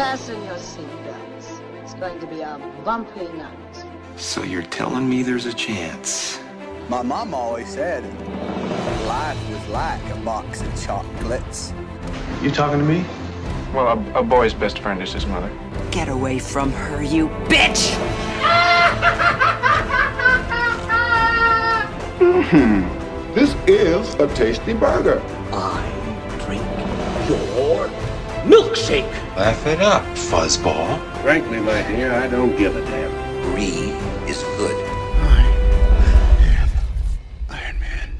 Fasten your seatbelts. It's going to be a bumpy night. So you're telling me there's a chance? My mom always said life was like a box of chocolates. You talking to me? Well, a, a boy's best friend is his mother. Get away from her, you bitch! mm-hmm. This is a tasty burger. I drink your milkshake. Laugh it up, fuzzball. Frankly, my dear, I don't give a damn. Greed is good. Iron Man.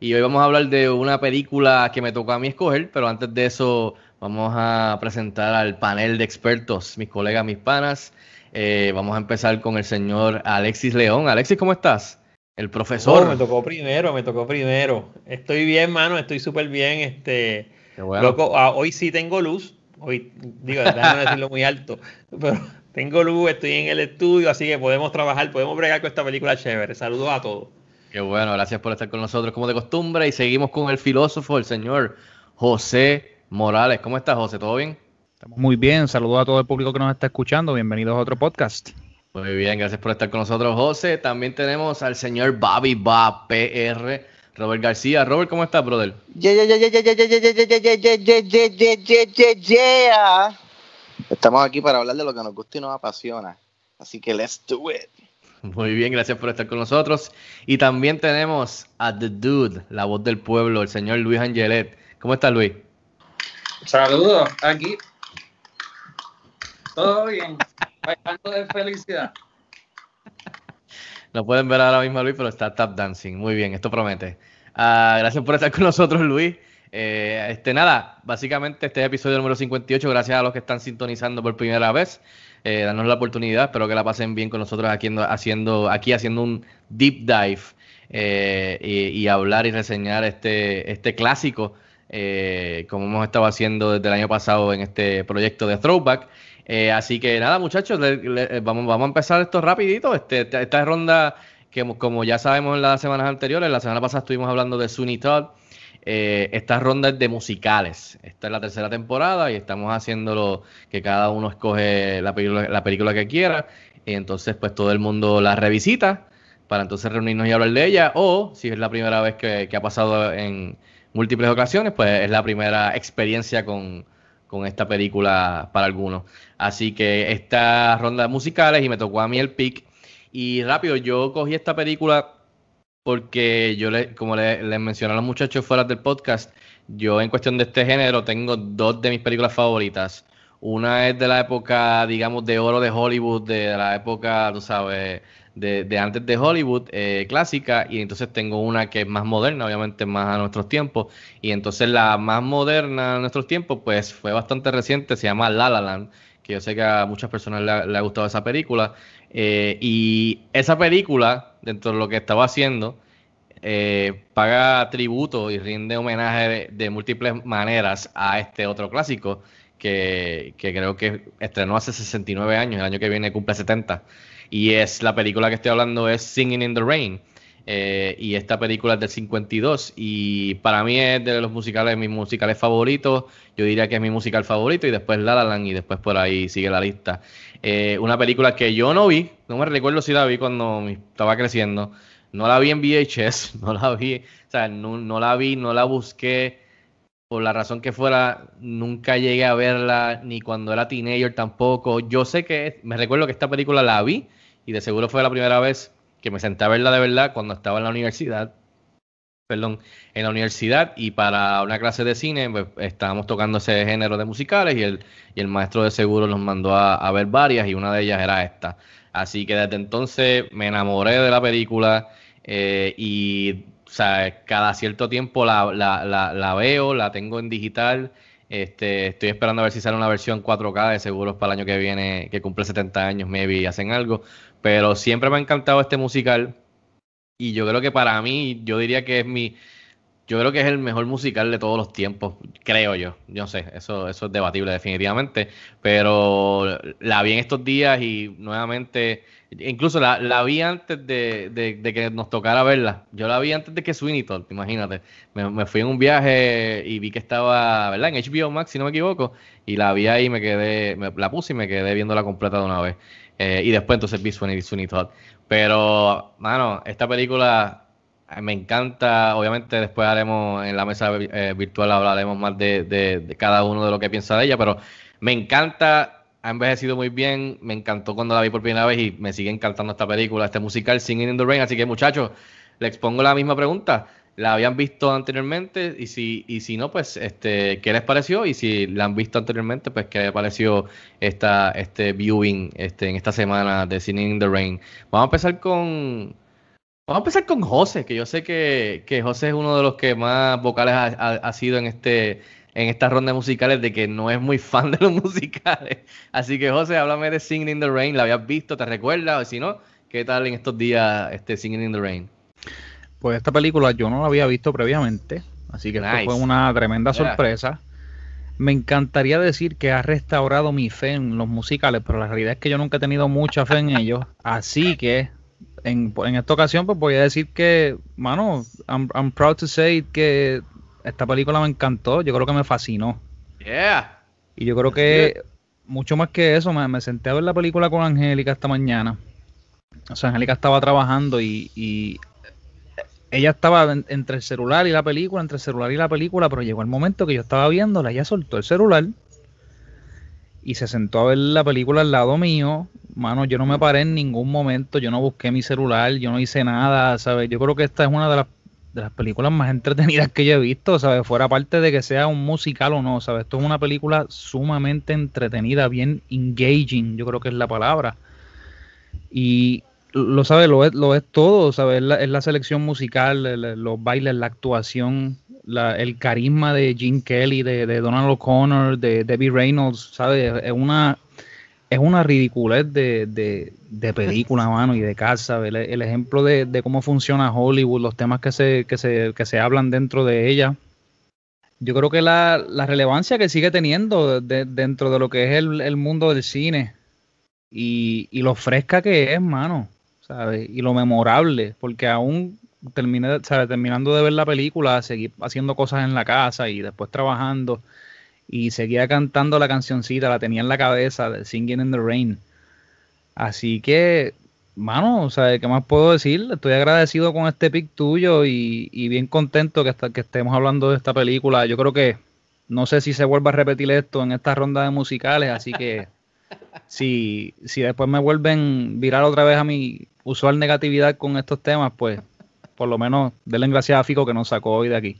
Y hoy vamos a hablar de una película que me tocó a mí escoger, pero antes de eso vamos a presentar al panel de expertos, mis colegas, mis panas. Eh, vamos a empezar con el señor Alexis León. Alexis, ¿cómo estás? El profesor. Oh, me tocó primero, me tocó primero. Estoy bien, mano, estoy súper bien. Este, loco, ah, hoy sí tengo luz, hoy digo, déjame decirlo muy alto, pero tengo luz, estoy en el estudio, así que podemos trabajar, podemos bregar con esta película chévere. Saludos a todos. Qué bueno, gracias por estar con nosotros como de costumbre y seguimos con el filósofo, el señor José Morales. ¿Cómo estás, José? ¿Todo bien? Estamos muy bien, saludos a todo el público que nos está escuchando, bienvenidos a otro podcast. Muy bien, gracias por estar con nosotros, José. También tenemos al señor Bobby Bob PR Robert García. Robert, ¿cómo estás, brother? Estamos aquí para hablar de lo que nos gusta y nos apasiona. Así que let's do it. Muy bien, gracias por estar con nosotros. Y también tenemos a The Dude, la voz del pueblo, el señor Luis Angelet. ¿Cómo estás, Luis? Saludos, aquí. Todo bien, bailando de felicidad. Lo pueden ver ahora mismo Luis, pero está tap dancing. Muy bien, esto promete. Ah, gracias por estar con nosotros, Luis. Eh, este, nada, básicamente este es episodio número 58. Gracias a los que están sintonizando por primera vez. Eh, danos la oportunidad. Espero que la pasen bien con nosotros aquí haciendo, aquí haciendo un deep dive eh, y, hablar y reseñar este, este clásico, como hemos estado haciendo desde el año pasado en este proyecto de Throwback. Eh, así que nada, muchachos, eh, vamos, a empezar esto rapidito. Este, esta, ronda, que como ya sabemos en las semanas anteriores, la semana pasada estuvimos hablando de Sunny Todd. Eh, esta ronda es de musicales. Esta es la tercera temporada y estamos haciéndolo que cada uno escoge la película, la película que quiera. Y entonces, pues todo el mundo la revisita para entonces reunirnos y hablar de ella. O si es la primera vez que ha pasado en múltiples ocasiones, pues es la primera experiencia con, con esta película para algunos. Así que esta ronda musicales y me tocó a mí el pick. Y rápido, yo cogí esta película porque yo, le, como les mencioné a los muchachos fuera del podcast, yo en cuestión de este género tengo dos de mis películas favoritas. Una es de la época, digamos, de oro de Hollywood, de la época, tú sabes, de, antes de Hollywood, eh, clásica, y entonces tengo una que es más moderna, obviamente más a nuestros tiempos, y entonces la más moderna a nuestros tiempos, pues fue bastante reciente, se llama La Land, que yo sé que a muchas personas le, ha, gustado esa película, eh, y esa película, dentro de lo que estaba haciendo, eh, paga tributo y rinde homenaje de, múltiples maneras a este otro clásico que, que, creo que estrenó hace 69 años, el año que viene cumple 70. Y es la película que estoy hablando es Singing in the Rain. Eh, y esta película es del 52 y para mí es de los musicales, mis musicales favoritos, yo diría que es mi musical favorito y después La La Land y después por ahí sigue la lista. Eh, una película que yo no vi, no me recuerdo si la vi cuando estaba creciendo, no la vi en VHS, no la vi, o sea, no la vi, no la busqué, por la razón que fuera, nunca llegué a verla ni cuando era teenager tampoco. Yo sé que, me recuerdo que esta película la vi y de seguro fue la primera vez que me senté a verla de verdad cuando estaba en la universidad. Perdón, en la universidad y para una clase de cine pues, estábamos tocando ese género de musicales y el, y el maestro de seguro nos mandó a, ver varias y una de ellas era esta. Así que desde entonces me enamoré de la película eh, y cada cierto tiempo la, la, veo, la tengo en digital este, estoy esperando a ver si sale una versión 4K de seguros para el año que viene, que cumple 70 años, maybe, hacen algo. Pero siempre me ha encantado este musical. Y yo creo que para mí, yo diría que es mi. Yo creo que es el mejor musical de todos los tiempos, creo yo. Yo no sé, eso, eso es debatible definitivamente. Pero la vi en estos días y nuevamente Incluso la, vi antes de, que nos tocara verla. Yo la vi antes de que Sweeney Todd, imagínate. Me, me, fui en un viaje y vi que estaba, ¿verdad? En HBO Max, si no me equivoco. Y la vi ahí, me quedé, la puse y me quedé viéndola completa de una vez. Eh, y después entonces vi Sweeney, Todd. Pero, mano, esta película eh, me encanta. Obviamente después haremos en la mesa eh, virtual hablaremos más de cada uno de lo que piensa de ella, pero me encanta ha envejecido muy bien. Me encantó cuando la vi por primera vez y me sigue encantando esta película, este musical Singing in the Rain. Así que, muchachos, les pongo la misma pregunta. ¿La habían visto anteriormente? Y si, y si no, pues, este, ¿qué les pareció? Y si la han visto anteriormente, pues, ¿qué les pareció esta, este viewing este, en esta semana de Singing in the Rain? Vamos a empezar con. Vamos a empezar con José, que yo sé que, que José es uno de los que más vocales ha sido en este en estas rondas musicales de que no es muy fan de los musicales. Así que José, háblame de Singing in the Rain, ¿la habías visto? ¿Te recuerdas? si no, ¿qué tal en estos días este Singing in the Rain? Pues esta película yo no la había visto previamente, así que fue una tremenda sorpresa. Me encantaría decir que ha restaurado mi fe en los musicales, pero la realidad es que yo nunca he tenido mucha fe en ellos. Así que en, esta ocasión pues voy a decir que, mano, I'm proud to say que esta película me encantó, yo creo que me fascinó. Yeah. Y yo creo que mucho más que eso, me, senté a ver la película con Angélica esta mañana. O sea, Angélica estaba trabajando y, ella estaba entre el celular y la película, entre el celular y la película, pero llegó el momento que yo estaba viéndola, ella soltó el celular y se sentó a ver la película al lado mío. Mano, yo no me paré en ningún momento, yo no busqué mi celular, yo no hice nada, ¿sabes? Yo creo que esta es una de las de las películas más entretenidas que yo he visto, ¿sabes? Fuera parte de que sea un musical o no, ¿sabes? Esto es una película sumamente entretenida, bien engaging, yo creo que es la palabra. Y lo sabes, lo es, lo es todo, ¿sabes? Es la, selección musical, los bailes, la actuación, el carisma de Gene Kelly, de, de Donald O'Connor, de Debbie Reynolds, ¿sabes? Es una es una ridiculez de, de, de película, mano, y de casa. El, ejemplo de, cómo funciona Hollywood, los temas que se, que se, hablan dentro de ella. Yo creo que la, relevancia que sigue teniendo dentro de lo que es el, mundo del cine y, lo fresca que es, mano, Y lo memorable, porque aún terminé, terminando de ver la película, seguir haciendo cosas en la casa y después trabajando y seguía cantando la cancioncita, la tenía en la cabeza, de Singing in the Rain. Así que, mano, o sea, ¿qué más puedo decir? Estoy agradecido con este pick tuyo y, bien contento que, hasta, que estemos hablando de esta película. Yo creo que no sé si se vuelva a repetir esto en esta ronda de musicales, así que si, si después me vuelven virar otra vez a mi usual negatividad con estos temas, pues por lo menos denle gracias a Fico que nos sacó hoy de aquí.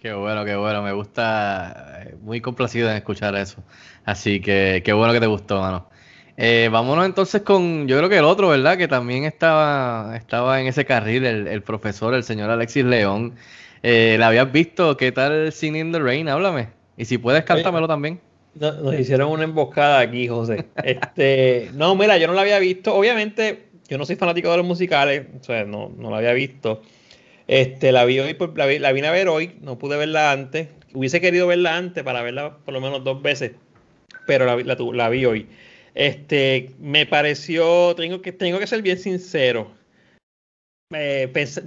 Qué bueno, qué bueno, me gusta, eh, muy complacido en escuchar eso. Así que qué bueno que te gustó, mano. Eh, vámonos entonces con, yo creo que el otro, ¿verdad? Que también estaba, estaba en ese carril, el, profesor, el señor Alexis León. Eh, ¿La habías visto? ¿Qué tal Sin in the Rain? Háblame. Y si puedes, cántamelo también. Nos, hicieron una emboscada aquí, José. Este, no, mira, yo no la había visto. Obviamente, yo no soy fanático de los musicales, o sea, no, no la había visto. Este, la vi hoy, la, vine a ver hoy, no pude verla antes. Hubiese querido verla antes para verla por lo menos dos veces, pero la, la, la vi hoy. Este, me pareció, tengo que, tengo que ser bien sincero.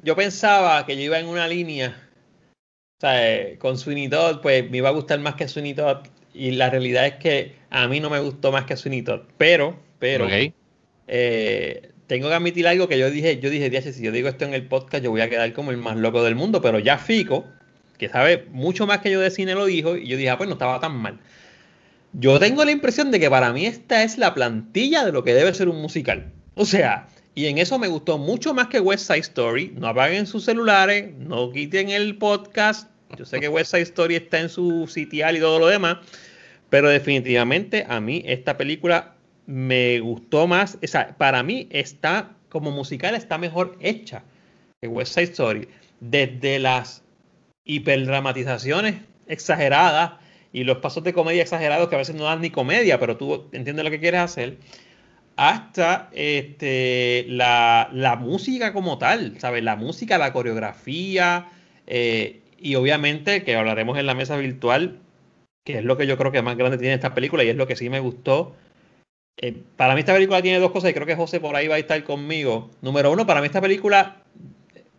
yo pensaba que yo iba en una línea, o sea, con Sweeney pues me iba a gustar más que Sweeney y la realidad es que a mí no me gustó más que Sweeney pero, pero, eh, tengo que admitir algo que yo dije, yo dije, si yo digo esto en el podcast, yo voy a quedar como el más loco del mundo, pero ya Fico, que sabe mucho más que yo de cine, lo dijo, y yo dije, ah, pues no estaba tan mal. Yo tengo la impresión de que para mí esta es la plantilla de lo que debe ser un musical. O sea, y en eso me gustó mucho más que West Side Story. No apaguen sus celulares, no quiten el podcast. Yo sé que West Side Story está en su sitial y todo lo demás, pero definitivamente a mí esta película me gustó más, o para mí está, como musical, está mejor hecha que West Side Story. Desde las hiperdramatizaciones exageradas y los pasos de comedia exagerados que a veces no dan ni comedia, pero tú entiendes lo que quieres hacer, hasta este, la, música como tal, ¿sabes? La música, la coreografía, eh, y obviamente, que hablaremos en la mesa virtual, que es lo que yo creo que más grande tiene esta película y es lo que sí me gustó, eh, para mí esta película tiene dos cosas y creo que José por ahí va a estar conmigo. Número uno, para mí esta película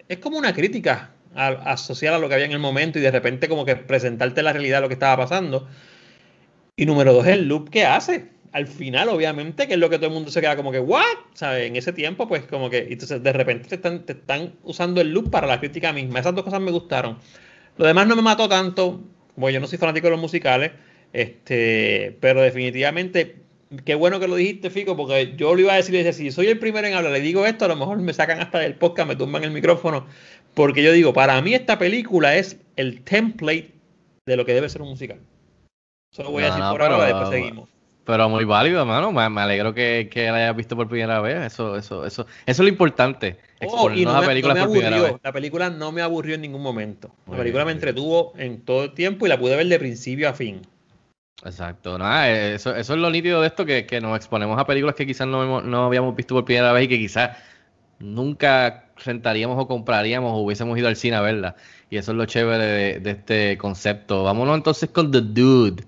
es como una crítica asociada a lo que había en el momento y de repente como que presentarte la realidad de lo que estaba pasando. Y número dos, el loop que hace. Al final, obviamente, que es lo que todo el mundo se queda como que, ¿what? ¿sabes? En ese tiempo, pues como que, entonces de repente te están, usando el loop para la crítica misma. Esas dos cosas me gustaron. Lo demás no me mató tanto, como yo no soy fanático de los musicales, este, pero definitivamente qué bueno que lo dijiste, Fico, porque yo le iba a decir, si soy el primero en hablar, le digo esto, a lo mejor me sacan hasta del podcast, me tumban el micrófono, porque yo digo, para mí esta película es el template de lo que debe ser un musical. lo voy a decir por ahora, después seguimos. Pero muy válido, hermano. Me, alegro que, la hayas visto por primera vez. Eso, eso, eso, eso es lo importante. Oh, y la película no me aburrió. La película no me aburrió en ningún momento. la película me entretuvo en todo el tiempo y la pude ver de principio a fin. Exacto, nada, eh, eso, es lo nítido de esto, que, nos exponemos a películas que quizás no, habíamos visto por primera vez y que quizás nunca rentaríamos o compraríamos o hubiésemos ido al cine a verla. Y eso es lo chévere de, este concepto. Vámonos entonces con The Dude,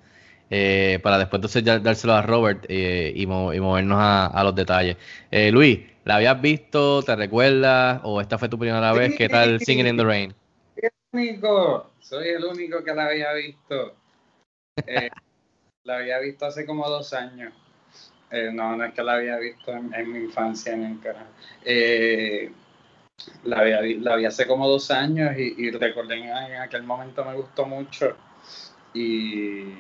eh, para después entonces dárselo a Robert eh, y, movernos a, los detalles. Eh, Luis, ¿la habías visto? ¿Te recuerdas? ¿O esta fue tu primera vez? ¿Qué tal Singing in the Rain? Soy el único, soy el único que la había visto la había visto hace como dos años. Eh, no, no es que la había visto en, mi infancia en el eh, la, había, la vi hace como dos años y, y recordé en, aquel momento me gustó mucho. Y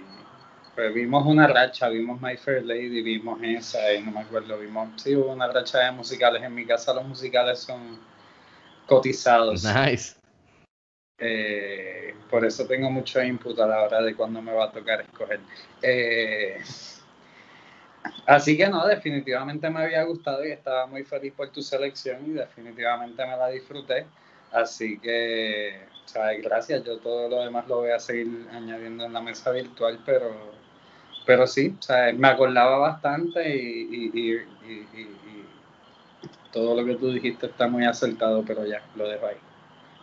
pues vimos una racha, vimos My Fair Lady, vimos esa, no me acuerdo, vimos, sí, hubo una racha de musicales. En mi casa los musicales son cotizados. Nice. Eh, por eso tengo mucho input a la hora de cuándo me va a tocar escoger. Eh, así que no, definitivamente me había gustado y estaba muy feliz por tu selección y definitivamente me la disfruté. Así que, ¿sabes? gracias. Yo todo lo demás lo voy a seguir añadiendo en la mesa virtual, pero, pero sí, me acordaba bastante y, y todo lo que tú dijiste está muy acertado, pero ya, lo dejo ahí.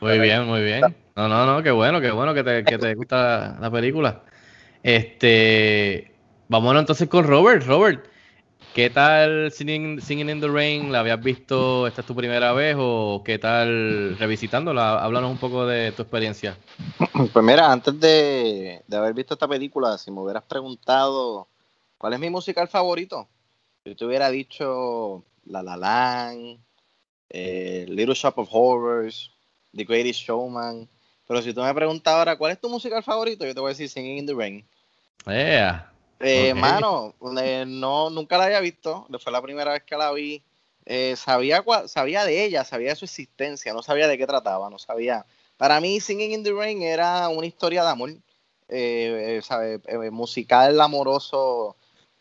Muy bien, muy bien. No, no, no, qué bueno, qué bueno que te, gusta la película. Este, vámonos entonces con Robert. Robert, ¿qué tal Singing, in the Rain? ¿La habías visto? ¿Esta es tu primera vez o qué tal revisitándola? Háblanos un poco de tu experiencia. Pues mira, antes de, haber visto esta película, si me hubieras preguntado cuál es mi musical favorito, yo te hubiera dicho La La Land, eh, Little Shop of Horrors, The Greatest Showman. Pero si tú me preguntas ahora, ¿cuál es tu musical favorito? Yo te voy a decir Singing in the Rain. Eh, Mano, eh, no, nunca la había visto. Fue la primera vez que la vi. Eh, sabía, sabía de ella, sabía de su existencia, no sabía de qué trataba, no sabía. Para mí, Singing in the Rain era una historia de amor, eh, musical amoroso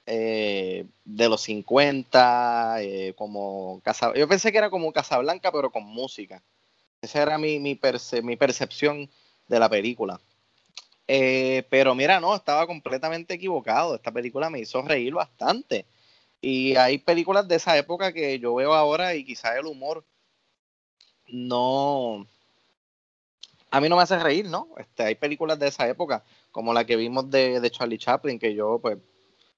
de los 50, como Casa, yo pensé que era como Casablanca, pero con música. Esa era mi, mi, percepción de la película. Eh, pero mira, no, estaba completamente equivocado. Esta película me hizo reír bastante. Y hay películas de esa época que yo veo ahora y quizás el humor no... A mí no me hace reír, ¿no? Este, hay películas de esa época, como la que vimos de, Charlie Chaplin, que yo, pues,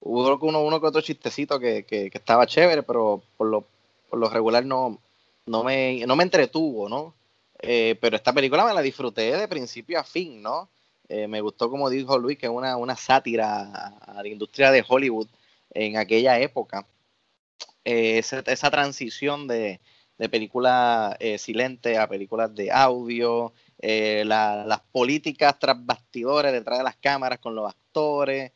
hubo uno, uno que otro chistecito que, que, estaba chévere, pero por lo, por lo regular no, no, me, no me entretuvo, ¿no? Eh, pero esta película me la disfruté de principio a fin, ¿no? Eh, me gustó, como dijo Luis, que es una, sátira a la industria de Hollywood en aquella época. Eh, esa, transición de, de películas silentes a películas de audio, las políticas tras bastidores detrás de las cámaras con los actores,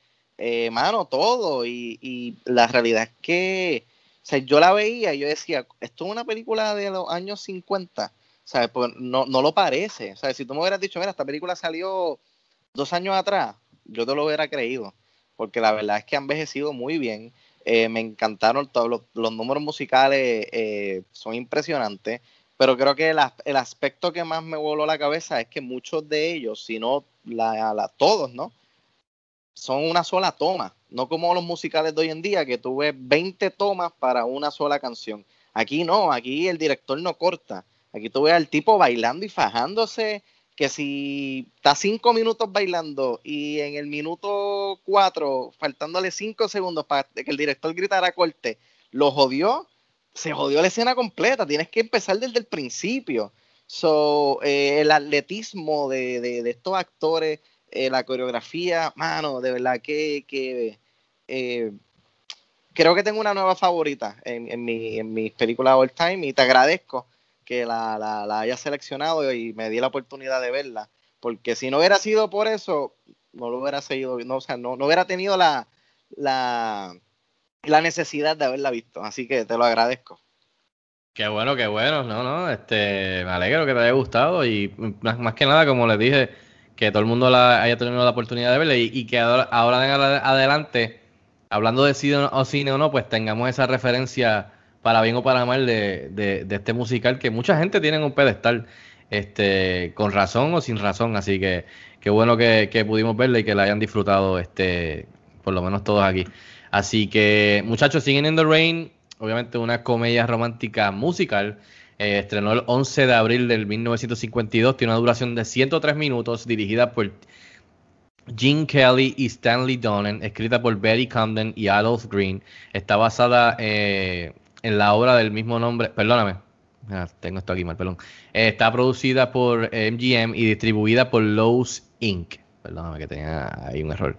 mano, todo. Y, y la realidad es que o sea, yo la veía y yo decía, esto es una película de los años 50 no, no lo parece. sea, Si tú me hubieras dicho, mira, esta película salió dos años atrás, yo te lo hubiera creído, porque la verdad es que ha envejecido muy bien. Eh, me encantaron todos los, números musicales, eh, son impresionantes, pero creo que el, aspecto que más me voló la cabeza es que muchos de ellos, si no la, todos, ¿no? Son una sola toma, no como los musicales de hoy en día, que tú ves 20 tomas para una sola canción. Aquí no, aquí el director no corta. Aquí tú ves al tipo bailando y fajándose, que si está cinco minutos bailando y en el minuto cuatro, faltándole cinco segundos para que el director gritara corte, lo jodió, se jodió la escena completa, tienes que empezar desde el principio. So, eh, el atletismo de, estos actores, eh, la coreografía, mano, de verdad que, eh, creo que tengo una nueva favorita en, mi, en mis películas all time y te agradezco que la, haya seleccionado y me di la oportunidad de verla. Porque si no hubiera sido por eso, no lo hubiera seguido, no, o sea, no, no hubiera tenido la, la, la necesidad de haberla visto. Así que te lo agradezco. Qué bueno, qué bueno, no, no, este, me alegro que te haya gustado y más, que nada, como les dije, que todo el mundo la, haya tenido la oportunidad de verla y, y que ahora, ahora, adelante, hablando de cine o, cine o no, pues tengamos esa referencia para bien o para mal, de, de, este musical que mucha gente tiene en un pedestal, este, con razón o sin razón. Así que qué bueno que, pudimos verla y que la hayan disfrutado, este, por lo menos todos aquí. Así que, muchachos, Singing in the Rain, obviamente una comedia romántica musical. Eh, estrenó el 11 de abril del 1952, tiene una duración de 103 minutos, dirigida por Gene Kelly y Stanley Donen, escrita por Betty Comden y Adolph Green. Está basada eh, en la obra del mismo nombre, perdóname, ah, tengo esto aquí mal, perdón, eh, está producida por MGM y distribuida por Lowe's Inc. Perdóname que tenía ahí un error.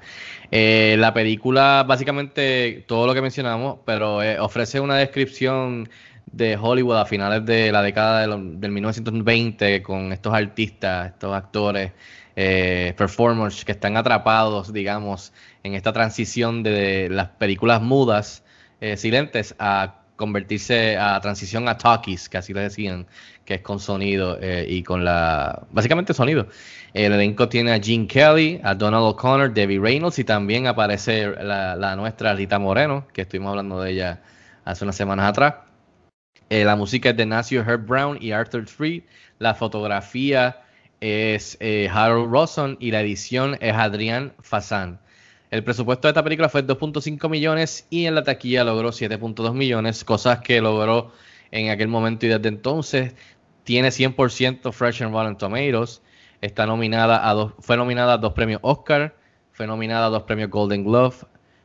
Eh, la película, básicamente, todo lo que mencionamos, pero eh, ofrece una descripción de Hollywood a finales de la década del 1920 con estos artistas, estos actores, performers que están atrapados, digamos, en esta transición de, las películas mudas, silentes, a convertirse a transición a talkies, que así le decían, que es con sonido eh, y con la. Básicamente sonido. El elenco tiene a Gene Kelly, a Donald O'Connor, Debbie Reynolds y también aparece la, nuestra Rita Moreno, que estuvimos hablando de ella hace unas semanas atrás. Eh, la música es de Nacio Herb Brown y Arthur Freed. La fotografía es eh, Harold Rosson y la edición es Adrián Fasan. El presupuesto de esta película fue 2.5 millones y en la taquilla logró 7.2 millones, cosas que logró en aquel momento y desde entonces tiene 100% Fresh and Rotten Tomatoes. Está nominada a dos, fue nominada a dos premios Oscar, fue nominada a dos premios Golden Glove,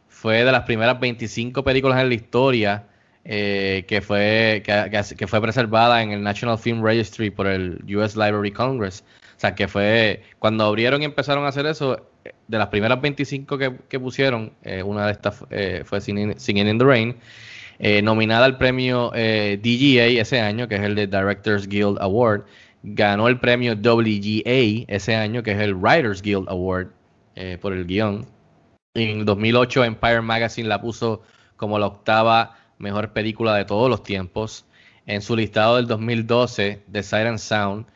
fue de las primeras 25 películas en la historia eh, que, fue, que fue preservada en el National Film Registry por el US Library Congress. O sea, que fue cuando abrieron y empezaron a hacer eso, de las primeras 25 que, pusieron, eh, una de estas eh, fue Singing, in the Rain, eh, nominada al premio DGA ese año, que es el de Directors Guild Award, ganó el premio WGA ese año, que es el Writers Guild Award por el guión. En 2008 Empire Magazine la puso como la octava mejor película de todos los tiempos. En su listado del 2012, The Siren Sound,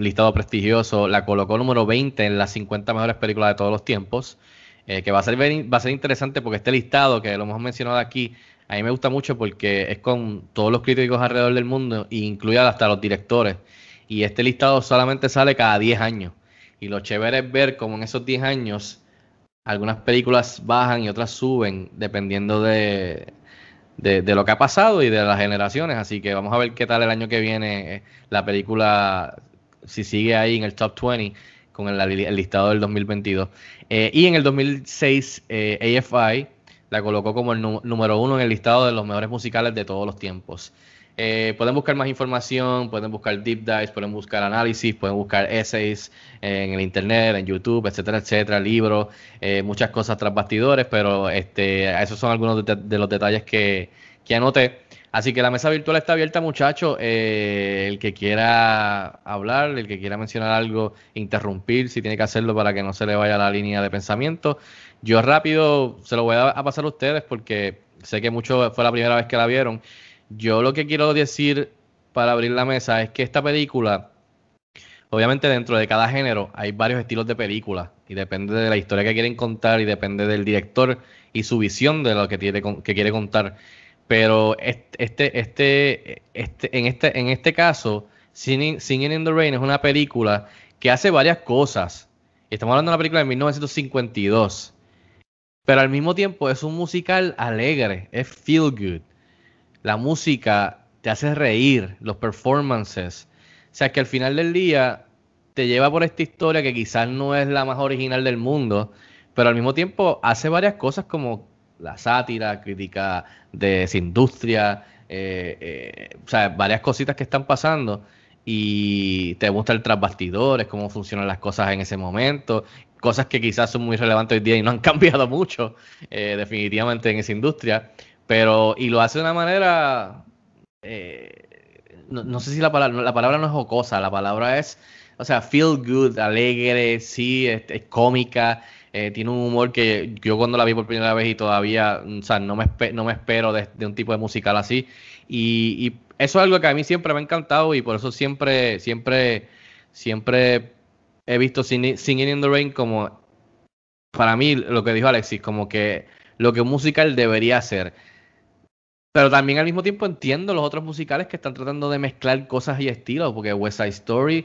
listado prestigioso, la colocó número 20 en las 50 mejores películas de todos los tiempos, eh, que va a, ser, va a ser interesante porque este listado, que lo hemos mencionado aquí, a mí me gusta mucho porque es con todos los críticos alrededor del mundo, e ...incluida hasta los directores. Y este listado solamente sale cada 10 años. Y lo chévere es ver cómo en esos 10 años algunas películas bajan y otras suben, dependiendo de, de, lo que ha pasado y de las generaciones. Así que vamos a ver qué tal el año que viene eh, la película si sigue ahí en el top 20 con el, listado del 2022. Eh, y en el 2006 eh, AFI la colocó como el número uno en el listado de los mejores musicales de todos los tiempos. Eh, pueden buscar más información, pueden buscar deep dives, pueden buscar análisis, pueden buscar essays en el internet, en YouTube, etcétera, etcétera, libros, muchas cosas tras bastidores, pero este, esos son algunos de, los detalles que, que anoté. Así que la mesa virtual está abierta, muchachos. Eh, el que quiera hablar, el que quiera mencionar algo, interrumpir, si tiene que hacerlo para que no se le vaya la línea de pensamiento. Yo rápido se lo voy a pasar a ustedes porque sé que mucho fue la primera vez que la vieron. Yo lo que quiero decir para abrir la mesa es que esta película, obviamente dentro de cada género hay varios estilos de película y depende de la historia que quieren contar y depende del director y su visión de lo que, que quiere contar. Pero este, este, este, en, este en este caso, Singing in the Rain es una película que hace varias cosas. Estamos hablando de una película de 1952. Pero al mismo tiempo es un musical alegre, es feel good. La música te hace reír, los performances. O sea, que al final del día te lleva por esta historia que quizás no es la más original del mundo, pero al mismo tiempo hace varias cosas como la sátira, crítica de esa industria, eh, eh, o sea, varias cositas que están pasando y te gusta el trasbastidor, es cómo funcionan las cosas en ese momento, cosas que quizás son muy relevantes hoy día y no han cambiado mucho eh, definitivamente en esa industria, pero y lo hace de una manera, no, sé si la palabra, la palabra no es jocosa, la palabra es, o sea, feel good, alegre, sí, es cómica, eh, tiene un humor que yo cuando la vi por primera vez y todavía, mm, o sea, no me, no me espero de, un tipo de musical así. Y, eso es algo que a mí siempre me ha encantado y por eso siempre, siempre, siempre he visto Singing in the Rain como, para mí, lo que dijo Alexis, como que lo que un musical debería ser. Pero también al mismo tiempo entiendo los otros musicales que están tratando de mezclar cosas y estilos, porque West Side Story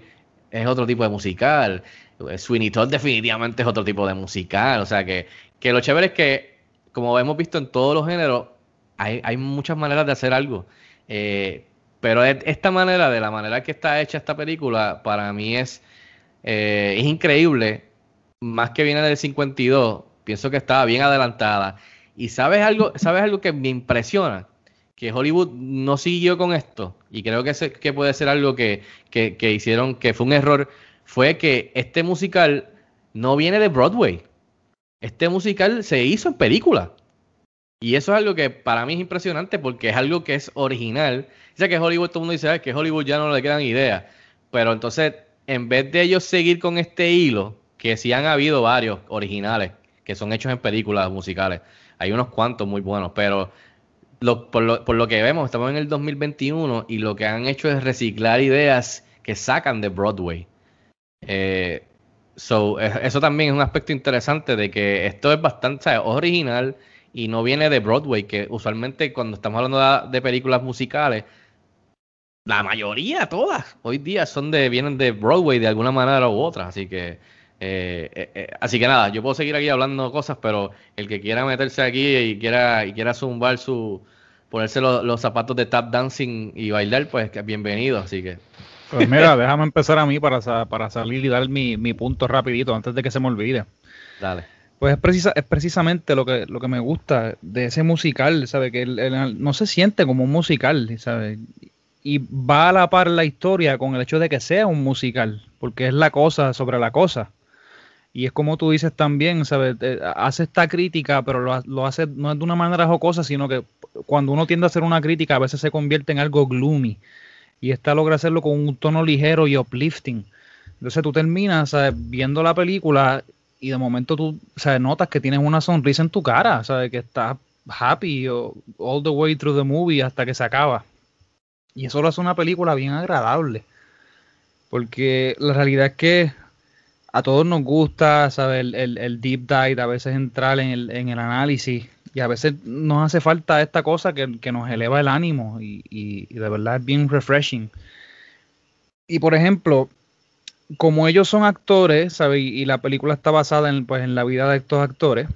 es otro tipo de musical. Eh, Sweeney Todd definitivamente es otro tipo de musical. O sea que, que lo chévere es que, como hemos visto en todos los géneros, hay, muchas maneras de hacer algo. Eh, pero esta manera, de la manera que está hecha esta película, para mí es, eh, es increíble. Más que viene del 52, pienso que estaba bien adelantada. Y sabes algo, sabes algo que me impresiona, que Hollywood no siguió con esto. Y creo que, que puede ser algo que, que, que hicieron, que fue un error fue que este musical no viene de Broadway. Este musical se hizo en película. Y eso es algo que para mí es impresionante porque es algo que es original. ya que Hollywood, todo el mundo dice ah, que Hollywood ya no le quedan ideas. Pero entonces, en vez de ellos seguir con este hilo, que sí han habido varios originales que son hechos en películas musicales, hay unos cuantos muy buenos, pero por, lo, que vemos, estamos en el 2021 y lo que han hecho es reciclar ideas que sacan de Broadway. Eh, so, eh, eso también es un aspecto interesante de que esto es bastante original y no viene de Broadway, que usualmente cuando estamos hablando de, películas musicales, la mayoría, todas, hoy día son de, vienen de Broadway de alguna manera u otra, así que eh, eh, así que nada, yo puedo seguir aquí hablando cosas, pero el que quiera meterse aquí y quiera, y quiera zumbar su, ponerse los zapatos de tap dancing y bailar, pues bienvenido, así que pues mira, déjame empezar a mí para, salir y dar mi, punto rapidito antes de que se me olvide. Dale. Pues es, precisa, precisamente lo que, lo que me gusta de ese musical, ¿sabes? Que no se siente como un musical, ¿sabes? Y va a la par la historia con el hecho de que sea un musical, porque es la cosa sobre la cosa. Y es como tú dices también, ¿sabes? Hace esta crítica, pero lo, lo, hace no es de una manera jocosa, sino que cuando uno tiende a hacer una crítica, a veces se convierte en algo gloomy, y esta logra hacerlo con un tono ligero y uplifting. Entonces tú terminas viendo la película y de momento tú ¿sabes? notas que tienes una sonrisa en tu cara, ¿sabes? que estás happy all the way through the movie hasta que se acaba. Y eso lo hace una película bien agradable. Porque la realidad es que a todos nos gusta saber el, deep dive, a veces entrar en el, en el análisis y a veces nos hace falta esta cosa que, nos eleva el ánimo y, de verdad es bien refreshing. Y por ejemplo, como ellos son actores, ¿sabe? y la película está basada pues, en, la vida de estos actores,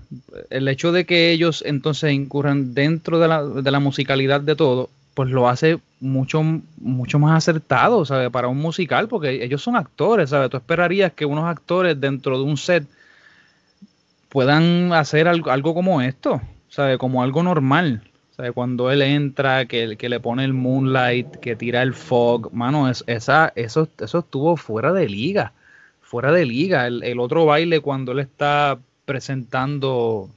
el hecho de que ellos entonces incurran dentro de la, musicalidad de todo, pues lo hace mucho, mucho más acertado, ¿sabes? Para un musical, porque ellos son actores, ¿sabes? Tú esperarías que unos actores dentro de un set puedan hacer algo como esto. ¿sabe? como algo normal. sea, Cuando él entra, que, le pone el moonlight, que tira el fog, mano, esa, eso, eso estuvo fuera de liga. Fuera de liga. El, otro baile cuando él está presentando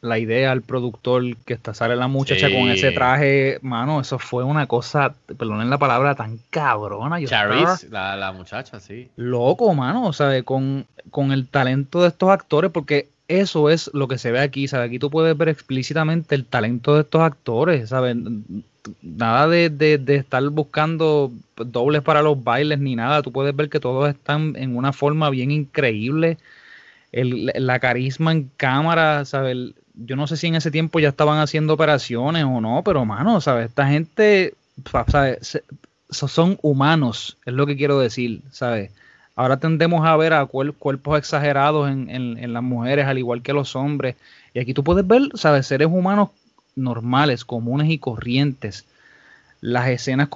la idea al productor que está, sale la muchacha con ese traje, mano, eso fue una cosa, perdonen la palabra, tan cabrona. Yo Charis, la, la, muchacha, sí. Loco, mano, o sea, con, con el talento de estos actores, porque eso es lo que se ve aquí, ¿sabes? Aquí tú puedes ver explícitamente el talento de estos actores, ¿sabes? Nada de, de, estar buscando dobles para los bailes ni nada. Tú puedes ver que todos están en una forma bien increíble. la carisma en cámara, ¿sabes? Yo no sé si en ese tiempo ya estaban haciendo operaciones o no, pero mano, ¿sabes? Esta gente, ¿sabes? Son humanos, es lo que quiero decir, ¿sabes? Ahora tendemos a ver a cuerpos exagerados en, las mujeres, al igual que los hombres. Y aquí tú puedes ver, ¿sabes? Seres humanos normales, comunes y corrientes. Las escenas,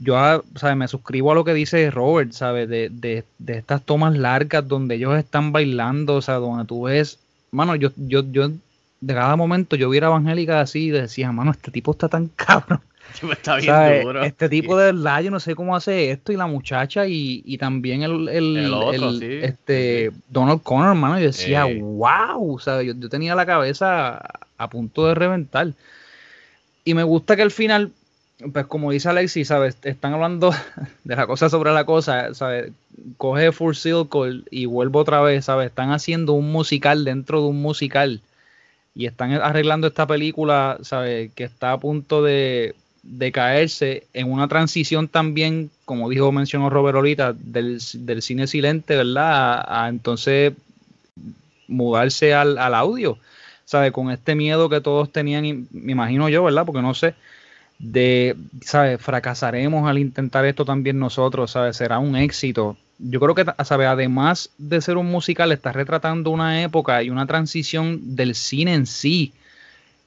yo ¿sabes? me suscribo a lo que dice Robert, ¿sabes? De, estas tomas largas donde ellos están bailando, o sea, donde tú ves, mano, yo, yo, yo de cada momento yo vi a Evangélica así y decía, mano, este tipo está tan cabrón. Este tipo de layo, no sé cómo hace esto. Y la muchacha, y, también el, este Donald Connor, hermano. Yo decía, wow, eh. Yo, tenía la cabeza a punto de reventar. Y me gusta que al final, pues como dice Alexis, ¿sabes? Están hablando de la cosa sobre la cosa, ¿sabes? Coge Full Circle y vuelvo otra vez, ¿sabes? Están haciendo un musical dentro de un musical y están arreglando esta película, ¿sabes? Que está a punto de, de caerse en una transición también, como dijo, mencionó Robert ahorita, del, cine silente, ¿verdad? A, entonces mudarse al, al audio, ¿sabes? Con este miedo que todos tenían, y me imagino yo, ¿verdad? Porque no sé, de, ¿sabes? Fracasaremos al intentar esto también nosotros, ¿sabes? Será un éxito. Yo creo que, ¿sabes? Además de ser un musical, está retratando una época y una transición del cine en sí.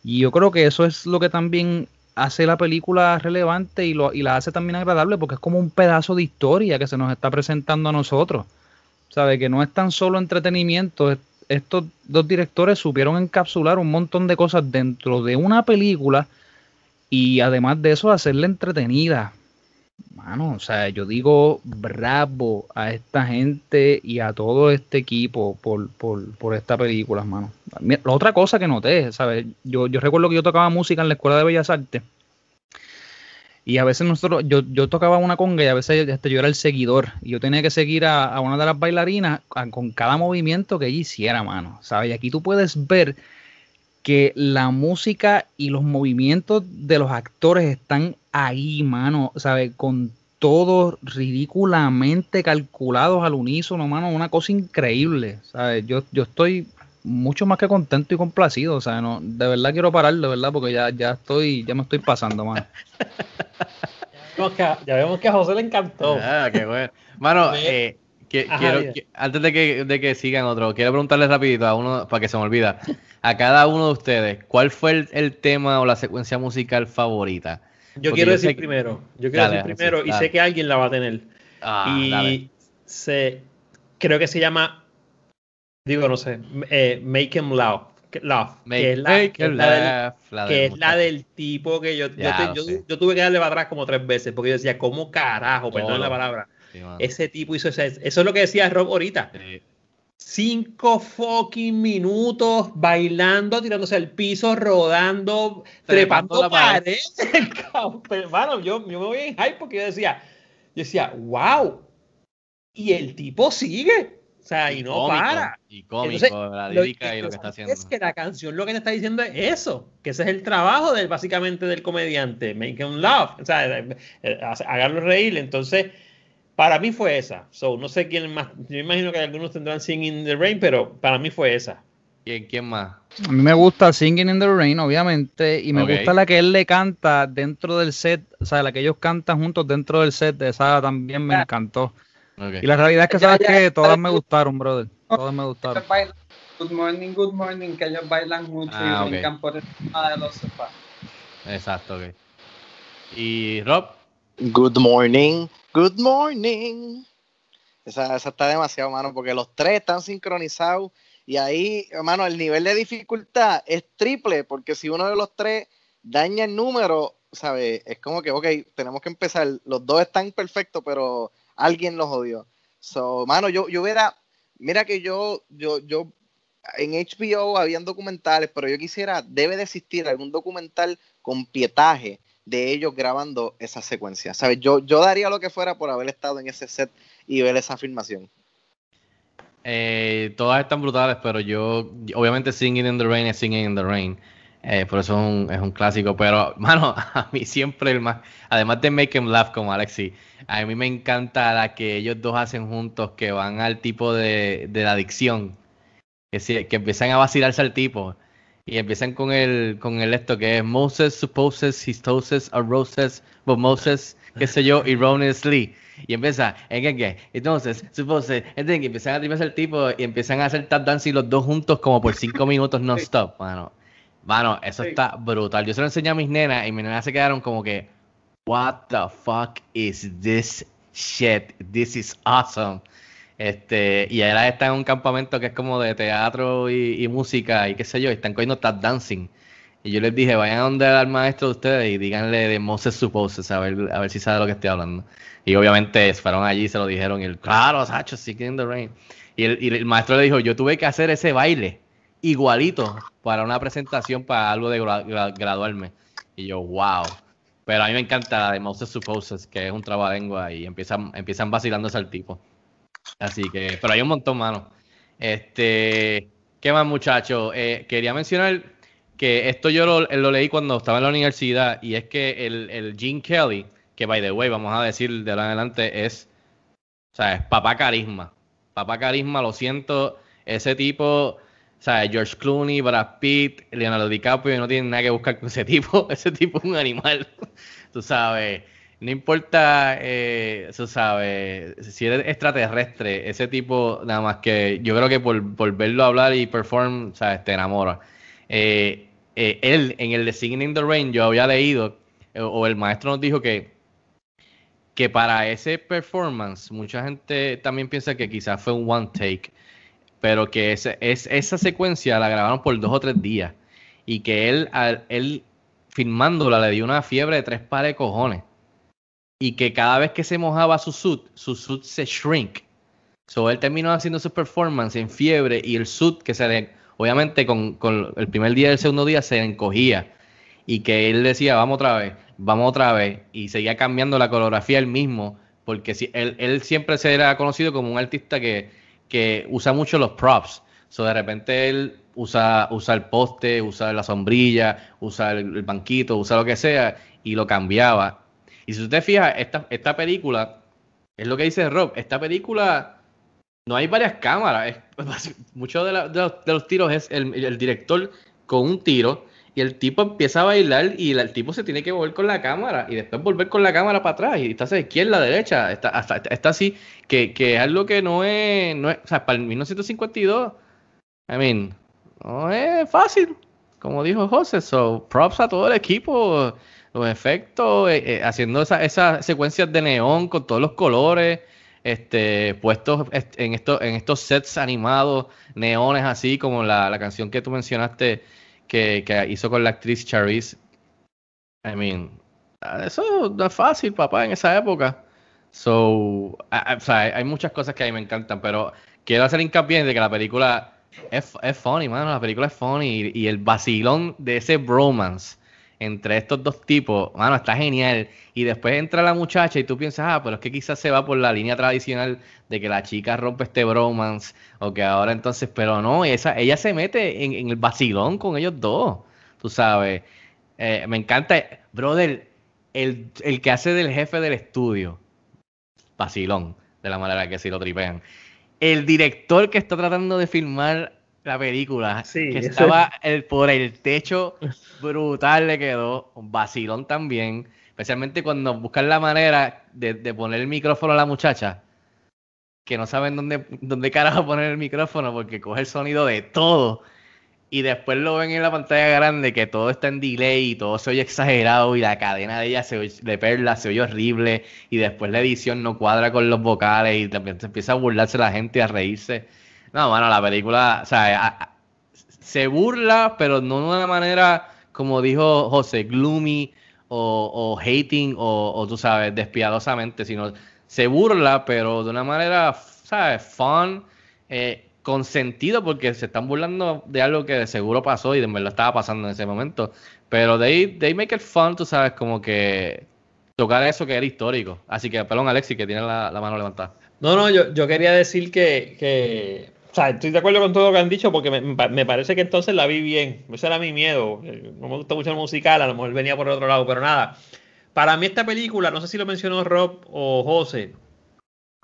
Y yo creo que eso es lo que también hace la película relevante y, lo, y la hace también agradable porque es como un pedazo de historia que se nos está presentando a nosotros. ¿Sabe? Que no es tan solo entretenimiento. Estos dos directores supieron encapsular un montón de cosas dentro de una película y además de eso hacerla entretenida mano, o sea, yo digo bravo a esta gente y a todo este equipo por, esta película, mano. la otra cosa que noté, ¿sabes? Yo, yo recuerdo que yo tocaba música en la Escuela de Bellas Artes y a veces nosotros, yo, tocaba una conga y a veces este, yo era el seguidor y yo tenía que seguir a, una de las bailarinas con cada movimiento que ella hiciera, mano, ¿sabes? Y aquí tú puedes ver que la música y los movimientos de los actores están ahí, mano, ¿sabes? Con todos ridículamente calculados al unísono, mano, una cosa increíble, ¿sabes? Yo, estoy mucho más que contento y complacido, o no, de verdad quiero parar, de verdad, porque ya, ya estoy, ya me estoy pasando, mano. ya, vemos que a José le encantó. Ah, qué bueno. Mano, eh, que, quiero, antes de que, sigan otro, quiero preguntarles rapidito a uno, para que se me olvida, a cada uno de ustedes, ¿cuál fue el tema o la secuencia musical favorita? Yo quiero decir primero, yo quiero decir primero y sé que alguien la va a tener. Ah, y se, creo que se llama, digo, no sé, eh, Make Him Laugh. que es la, del, tipo que yo, yo, tuve que darle para atrás como tres veces porque yo decía, ¿cómo carajo? Perdón la palabra. ese tipo hizo eso, eso es lo que decía Rob ahorita. Sí cinco fucking minutos bailando, tirándose al piso, rodando, trepando, la paredes. Pero, pues, yo, me voy en hype porque yo decía, yo decía, wow. Y el tipo sigue. O sea, y, no para. Y cómico, la lírica y lo que está haciendo. Es que la canción lo que te está diciendo es eso, que ese es el trabajo del, básicamente del comediante, make him laugh, o sea, hagarlo reír. Entonces, para mí fue esa. So, no sé quién más. Yo imagino que algunos tendrán Singing in the Rain, pero para mí fue esa. ¿Quién, quién más? A mí me gusta Singing in the Rain, obviamente. Y me gusta la que él le canta dentro del set. O sea, la que ellos cantan juntos dentro del set de esa también me encantó. Y la realidad es que, ¿sabes que Todas me gustaron, brother. Todas me gustaron. Good morning, good morning, que ellos bailan mucho y ah, por encima de los sofás. Exacto, ok. ¿Y Rob? Good morning. Good morning. Esa, está demasiado, mano, porque los tres están sincronizados y ahí, hermano, el nivel de dificultad es triple, porque si uno de los tres daña el número, ¿sabes? Es como que, ok, tenemos que empezar. Los dos están perfectos, pero alguien los odió. So, mano, yo, yo hubiera, mira que yo, yo, yo, en HBO habían documentales, pero yo quisiera, debe de existir algún documental con pietaje de ellos grabando esa secuencia. ¿Sabes? Yo, yo daría lo que fuera por haber estado en ese set y ver esa filmación. Eh, todas están brutales, pero yo, obviamente, Singing in the Rain es Singing in the Rain. Eh, por eso es un, es un, clásico. Pero, mano, a mí siempre el más. Además de Make him Laugh como Alexi, a mí me encanta la que ellos dos hacen juntos, que van al tipo de, la adicción. Que, que empiezan a vacilarse al tipo. Y empiezan con el, con el esto que es Moses, supposes, histoses, aroses, but Moses, qué sé yo, erroneously. Y empieza, ¿en qué, Entonces, supose, entonces, empiezan a triparse el tipo y empiezan a hacer tap dance los dos juntos como por cinco minutos non-stop, Bueno, Mano, eso está brutal. Yo se lo enseñé a mis nenas y mis nenas se quedaron como que, what the fuck is this shit? This is awesome. Este, y ahora está en un campamento que es como de teatro y, música y qué sé yo, y están cogiendo tap dancing. Y yo les dije, vayan a donde el maestro de ustedes y díganle de Moses Supposes, a ver, a ver si sabe lo que estoy hablando. Y obviamente fueron allí, se lo dijeron, y claro, Sacho, the Rain. Y el, maestro le dijo, yo tuve que hacer ese baile igualito para una presentación, para algo de graduarme. Y yo, wow. Pero a mí me encanta la de Moses Supposes, que es un trabalengua y empiezan, empiezan vacilándose al tipo. Así que, pero hay un montón, mano. Este, ¿qué más, muchachos? Eh, quería mencionar que esto yo lo, leí cuando estaba en la universidad y es que el, el Gene Kelly, que by the way, vamos a decir de ahora en adelante, es, o sea, es papá carisma. Papá carisma, lo siento, ese tipo... O sea, George Clooney, Brad Pitt, Leonardo DiCaprio no tienen nada que buscar con ese tipo. Ese tipo es un animal, tú sabes. No importa, eh, sabe, si eres extraterrestre, ese tipo, nada más que yo creo que por, por verlo hablar y perform, ¿sabes? te enamora. Eh, eh, él, en el Design the Rain, yo había leído, eh, o el maestro nos dijo que, que para ese performance, mucha gente también piensa que quizás fue un one take, pero que es, esa secuencia la grabaron por dos o tres días y que él, al, él filmándola le dio una fiebre de tres pares de cojones y que cada vez que se mojaba su suit, su suit se shrink. So él terminó haciendo su performance en fiebre y el suit que se le, obviamente con, el primer día y el segundo día se encogía y que él decía, vamos otra vez, vamos otra vez y seguía cambiando la coreografía él mismo porque si, él, siempre se era conocido como un artista que, que usa mucho los props. So de repente él usa, el poste, usa la sombrilla, usa el, el banquito, usa lo que sea y lo cambiaba y si usted fija, esta, esta película, es lo que dice Rob, esta película no hay varias cámaras. Muchos de, los, tiros es el, director con un tiro y el tipo empieza a bailar y el tipo se tiene que volver con la cámara y después volver con la cámara para atrás y está hacia izquierda, derecha, está, está así, que, es algo que no es, no es, o sea, para el 1952, I mean, no es fácil, como dijo José, so props a todo el equipo los efectos, eh, eh, haciendo esas secuencias de neón con todos los colores, este, puestos en, estos, en estos sets animados, neones así, como la, canción que tú mencionaste que, hizo con la actriz Charisse. I mean, eso no es fácil, papá, en esa época. So, hay muchas cosas que a mí me encantan, pero quiero hacer hincapié de que la película es, funny, mano. La película es funny y, y el vacilón de ese bromance entre estos dos tipos, bueno, está genial. Y después entra la muchacha y tú piensas, ah, pero es que quizás se va por la línea tradicional de que la chica rompe este bromance, o que ahora entonces, pero no, ella se mete en, el vacilón con ellos dos, tú sabes. Eh, me encanta, brother, el, el que hace del jefe del estudio, vacilón, de la manera que si lo tripean. El director que está tratando de filmar la película. que estaba por el techo brutal le quedó. Un vacilón también. Especialmente cuando buscan la manera de, poner el micrófono a la muchacha. Que no saben dónde, dónde carajo poner el micrófono porque coge el sonido de todo. Y después lo ven en la pantalla grande que todo está en delay y todo se oye exagerado y la cadena de ella se de perla se oye horrible y después la edición no cuadra con los vocales y también se empieza a burlarse la gente a reírse no, bueno, la película, o sea, se burla, pero no de una manera, como dijo José, gloomy o, hating o, tú sabes, despiadosamente, sino se burla, pero de una manera, ¿sabes? Fun, eh, con sentido, porque se están burlando de algo que de seguro pasó y de verdad estaba pasando en ese momento. Pero they, they make it fun, tú sabes, como que tocar eso que era histórico. Así que, perdón, Alexi, que tiene la, mano levantada. No, no, yo, quería decir que, que o sea, estoy de acuerdo con todo lo que han dicho porque me, parece que entonces la vi bien. Ese era mi miedo. Eh, no me gusta mucho el musical, a lo mejor venía por otro lado, pero nada. Para mí esta película, no sé si lo mencionó Rob o José,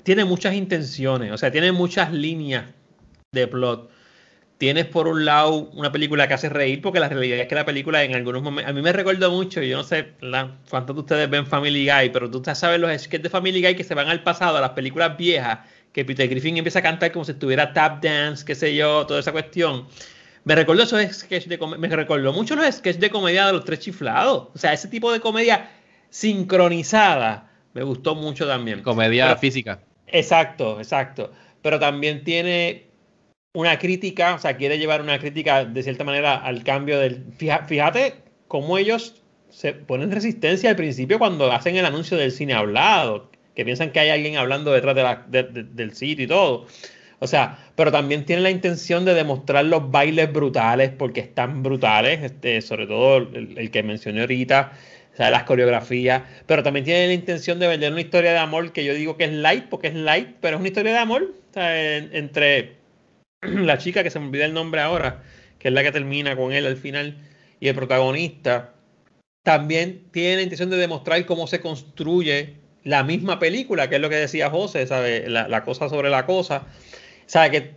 tiene muchas intenciones, o sea, tiene muchas líneas de plot. Tienes por un lado una película que hace reír porque la realidad es que la película en algunos momentos, a mí me recuerdo mucho, yo no sé cuántos de ustedes ven Family Guy, pero tú sabes los sketches de Family Guy que se van al pasado, a las películas viejas que Peter Griffin empieza a cantar como si estuviera tap dance, qué sé yo, toda esa cuestión. Me recordó esos sketches de me recordó mucho los sketches de comedia de los tres chiflados. O sea, ese tipo de comedia sincronizada me gustó mucho también. Comedia física. Exacto, exacto. Pero también tiene una crítica, o sea, quiere llevar una crítica de cierta manera al cambio del. Fíjate cómo ellos se ponen resistencia al principio cuando hacen el anuncio del cine hablado que piensan que hay alguien hablando detrás de del sitio y todo. O sea, pero también tienen la intención de demostrar los bailes brutales porque están brutales, este, sobre todo el, que mencioné ahorita, o sea, las coreografías, pero también tienen la intención de vender una historia de amor que yo digo que es light, porque es light, pero es una historia de amor entre la chica que se me olvida el nombre ahora, que es la que termina con él al final, y el protagonista. También tiene la intención de demostrar cómo se construye la misma película, que es lo que decía José, ¿sabe? La, cosa sobre la cosa. ¿Sabe? Que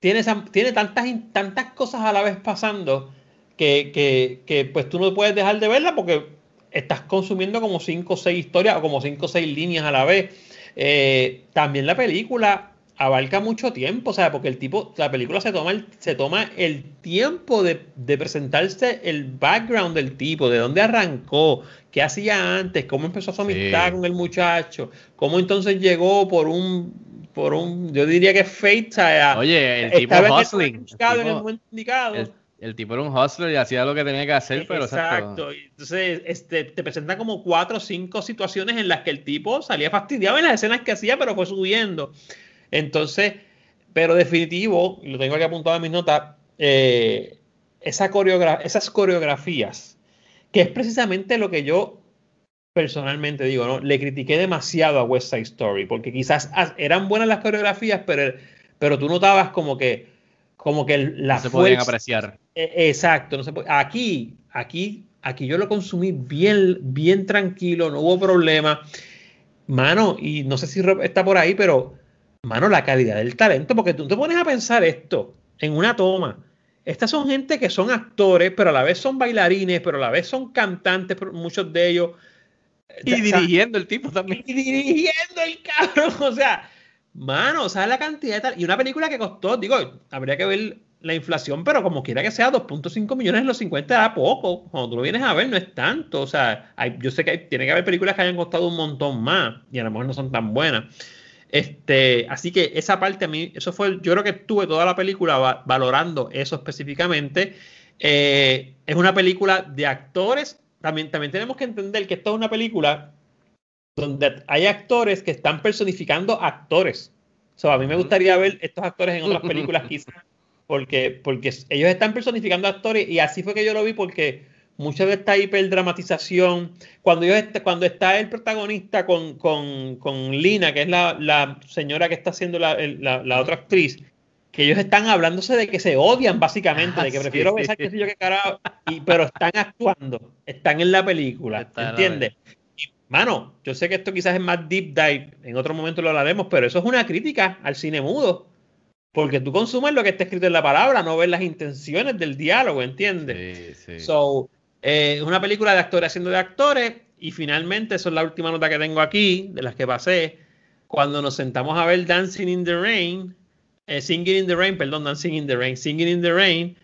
tiene, tiene tantas, tantas cosas a la vez pasando que, que, que, pues tú no puedes dejar de verla porque estás consumiendo como cinco o seis historias o como cinco o seis líneas a la vez. Eh, también la película abarca mucho tiempo, o sea, porque el tipo, la película se toma el, se toma el tiempo de, presentarse el background del tipo, de dónde arrancó, qué hacía antes, cómo empezó su amistad con el muchacho, cómo entonces llegó por un, por un, yo diría que fate, a, oye, el tipo hustling, el, tipo era un hustler y hacía lo que tenía que hacer, pero exacto. Entonces, este, te presenta como cuatro o cinco situaciones en las que el tipo salía fastidiado en las escenas que hacía, pero fue subiendo. Entonces, pero definitivo, lo tengo aquí apuntado en mis notas, eh, esas coreografías, que es precisamente lo que yo personalmente digo, ¿no? Le critiqué demasiado a West Side Story, porque quizás eran buenas las coreografías, pero, pero tú notabas como que, como que las se pueden apreciar. E-, exacto, no aquí, aquí, aquí yo lo consumí bien, bien tranquilo, no hubo problema. Mano, y no sé si está por ahí, pero mano, la calidad del talento, porque tú te pones a pensar esto en una toma. Estas son gente que son actores, pero a la vez son bailarines, pero a la vez son cantantes, muchos de ellos. Eh, y dirigiendo el tipo también. Y dirigiendo el cabrón, o sea, mano, ¿sabes la cantidad de tal? Y una película que costó, digo, habría que ver la inflación, pero como quiera que sea, 2.5 millones en los 50 era poco. Cuando tú lo vienes a ver, no es tanto. O sea, yo sé que tiene que haber películas que hayan costado un montón más y a lo mejor no son tan buenas. Este, así que esa parte a mí, eso fue, yo creo que estuve toda la película valorando eso específicamente. Eh, es una película de actores. También, también tenemos que entender que esto es una película donde hay actores que están personificando actores. sea, a mí me gustaría ver estos actores en otras películas quizás, porque, porque ellos están personificando actores y así fue que yo lo vi porque mucha de esta hiperdramatización, cuando, cuando está el protagonista con, Lina, que es la, señora que está haciendo la, otra actriz, que ellos están hablándose de que se odian básicamente, de que ah, prefiero besar que sí yo que carajo, pero están actuando, están en la película, ¿entiendes? mano, yo sé que esto quizás es más deep dive, en otro momento lo hablaremos, pero eso es una crítica al cine mudo. Porque tú consumes lo que está escrito en la palabra, no ves las intenciones del diálogo, ¿entiendes? Sí, sí. Eh, es una película de actores haciendo de actores. Y finalmente, eso es la última nota que tengo aquí, de las que pasé. Cuando nos sentamos a ver Dancing in the Rain, eh, Singing in the Rain, perdón, Dancing in the Rain, Singing in the Rain,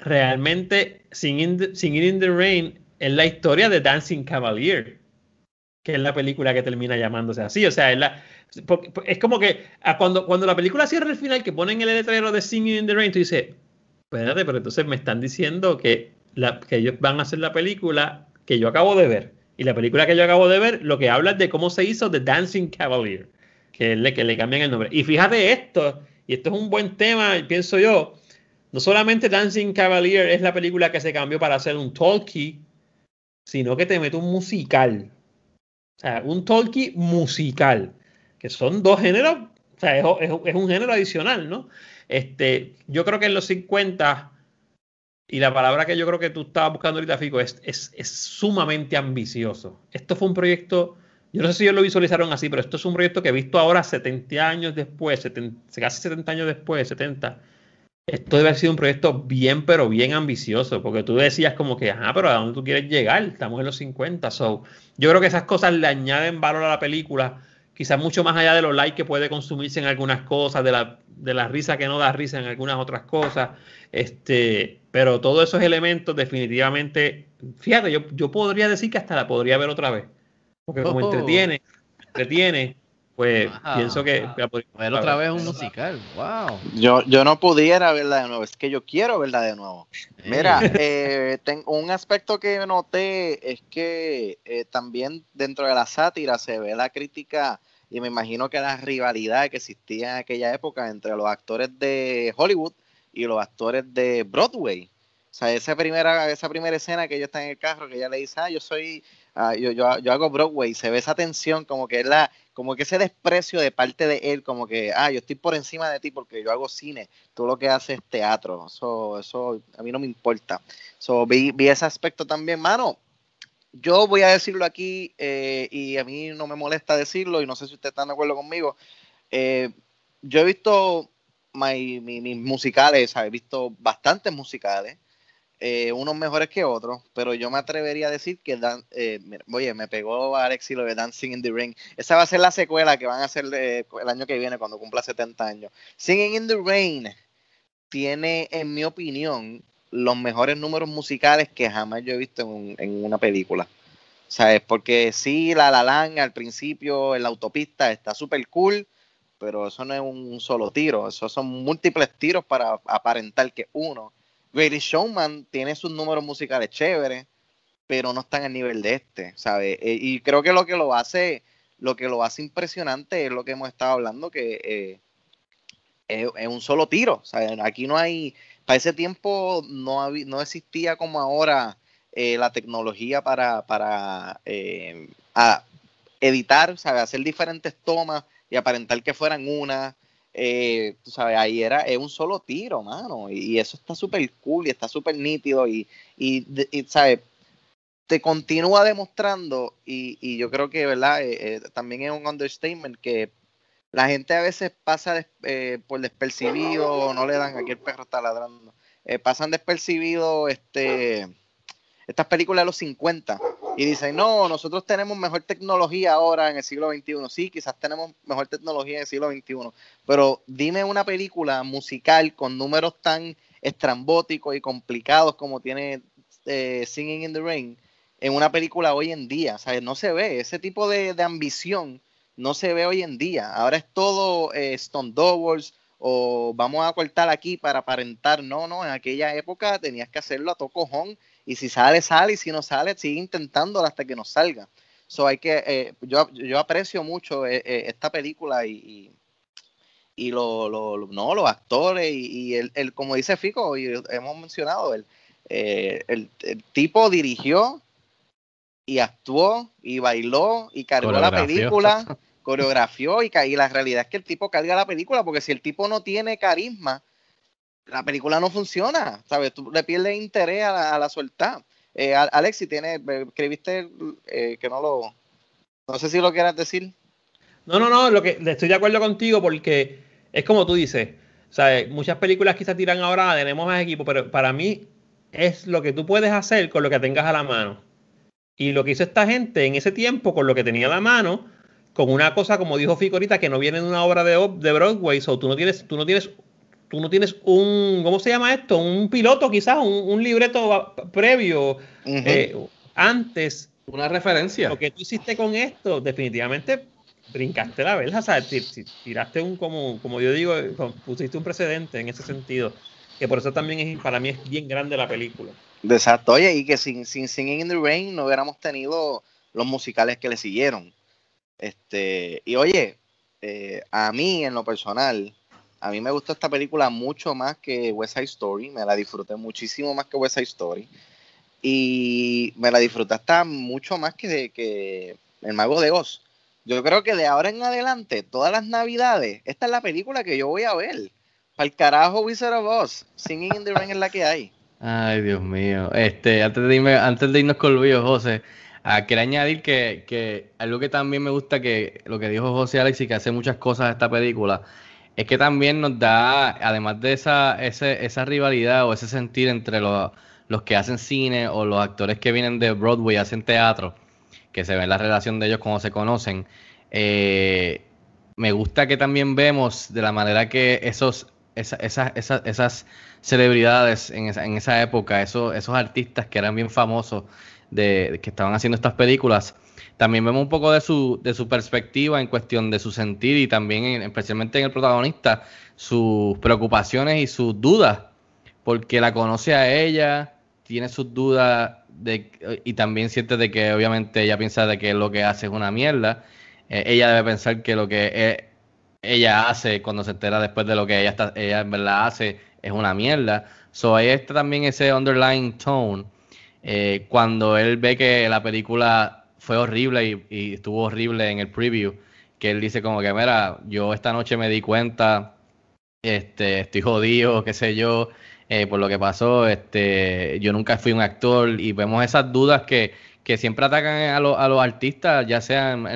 realmente Singing, Singing in the Rain es la historia de Dancing Cavalier, que es la película que termina llamándose así. O sea, es, como que cuando, cuando la película cierra el final, que ponen el letrero de Singing in the Rain, tú dices, espérate, pero entonces me están diciendo que que ellos van a hacer la película que yo acabo de ver. Y la película que yo acabo de ver, lo que habla es de cómo se hizo The Dancing Cavalier, que le, que le cambian el nombre. Y fíjate esto, y esto es un buen tema, pienso yo. No solamente Dancing Cavalier es la película que se cambió para hacer un talkie, sino que te mete un musical. O sea, un talkie musical, que son dos géneros, o sea, es, un género adicional, ¿no? Este, yo creo que en los 50 y la palabra que yo creo que tú estabas buscando ahorita, Fico, es, sumamente ambicioso. Esto fue un proyecto, yo no sé si ellos lo visualizaron así, pero esto es un proyecto que he visto ahora 70 años después, casi 70 años después, 70. Esto debe haber sido un proyecto bien, pero bien ambicioso, porque tú decías como que, ah, pero ¿a dónde tú quieres llegar? Estamos en los 50, so. Yo creo que esas cosas le añaden valor a la película quizás mucho más allá de los likes que puede consumirse en algunas cosas, de la, de risa que no da risa en algunas otras cosas, este, pero todos esos elementos definitivamente, fíjate, yo, yo podría decir que hasta la podría ver otra vez, porque como oh. entretiene, entretiene, pues pienso que... otra vez un musical, wow. Yo, yo no pudiera verla de nuevo, es que yo quiero verla de nuevo. Mira, eh, tengo un aspecto que noté es que eh, también dentro de la sátira se ve la crítica y me imagino que la rivalidad que existía en aquella época entre los actores de Hollywood y los actores de Broadway. O sea, esa primera, esa primera escena que ella está en el carro, que ella le dice, ah, yo soy, ah, yo, yo, hago Broadway, se ve esa tensión, como que es la, como que ese desprecio de parte de él, como que, ah, yo estoy por encima de ti porque yo hago cine, tú lo que haces es teatro, eso, eso a mí no me importa. So, vi, ese aspecto también, mano. Yo voy a decirlo aquí eh, y a mí no me molesta decirlo y no sé si usted están de acuerdo conmigo. Eh, yo he visto mis musicales, he visto bastantes musicales eh, unos mejores que otros, pero yo me atrevería a decir que, Dan, eh, oye, me pegó a Alex y lo de Dancing in the Rain Esa va a ser la secuela que van a hacer eh, el año que viene cuando cumpla 70 años. Singing in the Rain tiene, en mi opinión, los mejores números musicales que jamás yo he visto en, en una película. ¿Sabes? Porque sí, La La al principio en la autopista está súper cool, pero eso no es un solo tiro, eso son múltiples tiros para aparentar que uno Greatest Showman tiene sus números musicales chéveres, pero no están al nivel de este, ¿sabes? Eh, y creo que lo que lo hace, lo que lo hace impresionante es lo que hemos estado hablando, que eh, es, un solo tiro, ¿sabes? Aquí no hay, para ese tiempo no, no existía como ahora eh, la tecnología para, para a editar, ¿sabes? Hacer diferentes tomas y aparentar que fueran una. Eh, tú sabes, ahí era es un solo tiro, mano, y, eso está súper cool y está súper nítido y, y, ¿sabes? Te continúa demostrando y, y yo creo que, ¿verdad? Eh, eh, también es un understatement que la gente a veces pasa por despercibido, no le dan, aquí el perro está ladrando, pasan despercibido este, estas películas de los 50 y dicen, no, nosotros tenemos mejor tecnología ahora en el siglo XXI. Sí, quizás tenemos mejor tecnología en el siglo XXI, pero dime una película musical con números tan estrambóticos y complicados como tiene eh, Singing in the Rain en una película hoy en día. sea, No se ve ese tipo de, ambición. No se ve hoy en día. Ahora es todo eh, Stone Doubles, o vamos a cortar aquí para aparentar. No, no, en aquella época tenías que hacerlo a tocojón y si sale, sale, y si no sale, sigue intentándolo hasta que no salga. So hay que, eh, yo, aprecio mucho eh, eh, esta película y, no, los actores y, el, como dice Fico, y hemos mencionado, el, el, tipo dirigió y actuó y bailó y cargó la película, coreografió y, y la realidad es que el tipo carga la película porque si el tipo no tiene carisma, la película no funciona, ¿sabes? Tú le pierdes interés a la, suelta. Eh, Alex, si tiene, eh, escribiste eh, que no lo... No sé si lo quieras decir. No, no, no, lo que, estoy de acuerdo contigo porque es como tú dices. muchas películas quizás tiran ahora, tenemos más equipo, pero para mí es lo que tú puedes hacer con lo que tengas a la mano. Y lo que hizo esta gente en ese tiempo con lo que tenía a la mano, con una cosa, como dijo Fico ahorita, que no viene de una obra de, Broadway, o so, tú no tienes, tú no tienes tú no tienes un, ¿cómo se llama esto? Un piloto quizás, un, libreto previo, eh, antes. Una referencia. Lo que tú hiciste con esto, definitivamente brincaste la o ¿sabes? Tiraste un, como, como yo digo, eh, pusiste un precedente en ese sentido. Que por eso también para mí es bien grande la película. Exacto, oye, y que sin, sin Singing in the Rain no hubiéramos tenido los musicales que le siguieron. Este, y oye, eh, a mí en lo personal, a mí me gustó esta película mucho más que West Side Story, me la disfruté muchísimo más que West Side Story y me la disfruté hasta mucho más que, que El Mago de Oz. Yo creo que de ahora en adelante, todas las navidades, esta es la película que yo voy a ver. Para el carajo Wizard of Oz, Singing in the Rain es la que hay. Ay, Dios mío. Este, antes de, antes de irnos con Luis, José, ah, quería añadir que, que algo que también me gusta que lo que dijo José Alex y que hace muchas cosas esta película es que también nos da, además de esa, ese, esa rivalidad o ese sentir entre los, que hacen cine o los actores que vienen de Broadway y hacen teatro, que se ve la relación de ellos como se conocen, eh, me gusta que también vemos de la manera que esos, esas celebridades en esa, en esa época, esos, esos artistas que eran bien famosos, de, que estaban haciendo estas películas, también vemos un poco de su, perspectiva en cuestión de su sentir y también, especialmente en el protagonista, sus preocupaciones y sus dudas, porque la conoce a ella, tiene sus dudas de, y también siente de que obviamente ella piensa de que lo que hace es una mierda. Eh, ella debe pensar que lo que e, ella hace cuando se entera después de lo que ella, está, ella en verdad hace es una mierda. So ahí está también ese underlying tone. Eh, cuando él ve que la película fue horrible y, estuvo horrible en el preview, que él dice como que, mira, yo esta noche me di cuenta, este, estoy jodido, qué sé yo, eh, por lo que pasó, este, yo nunca fui un actor y vemos esas dudas que, siempre atacan a, a, los artistas, ya sea en,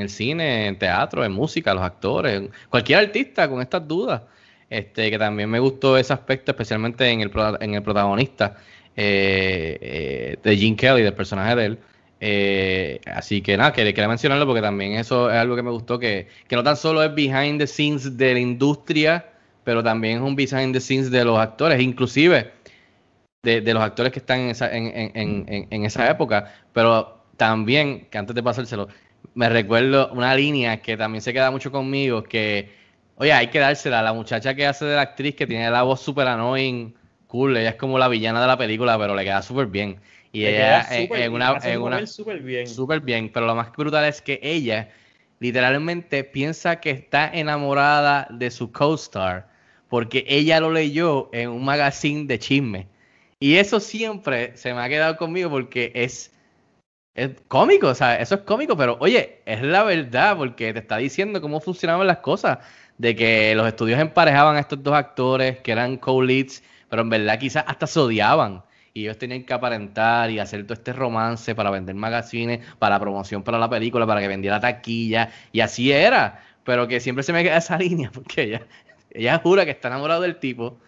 el cine, en teatro, en música, los actores, cualquier artista con estas dudas. Este, que también me gustó ese aspecto, especialmente en el, en el protagonista eh, eh, de Gene Kelly, del personaje de él, eh, así que nada, quería, quería, mencionarlo porque también eso es algo que me gustó, que, no tan solo es behind the scenes de la industria, pero también es un behind the scenes de los actores, inclusive de, de los actores que están en esa, en, en, en, en, esa época. Pero también, que antes de pasárselo, me recuerdo una línea que también se queda mucho conmigo, que, oye, hay que dársela a la muchacha que hace de la actriz, que tiene la voz súper annoying, cool, ella es como la villana de la película, pero le queda súper bien. Y ella en, una. En una súper bien. Súper bien, pero lo más brutal es que ella literalmente piensa que está enamorada de su co-star porque ella lo leyó en un magazine de chisme. Y eso siempre se me ha quedado conmigo porque es, es cómico, o sea, eso es cómico, pero oye, es la verdad porque te está diciendo cómo funcionaban las cosas, de que los estudios emparejaban a estos dos actores que eran co-leads, pero en verdad quizás hasta se odiaban y ellos tenían que aparentar y hacer todo este romance para vender magazines, para promoción para la película, para que vendiera taquilla, y así era. Pero que siempre se me queda esa línea, porque ella, ella jura que está enamorada del tipo,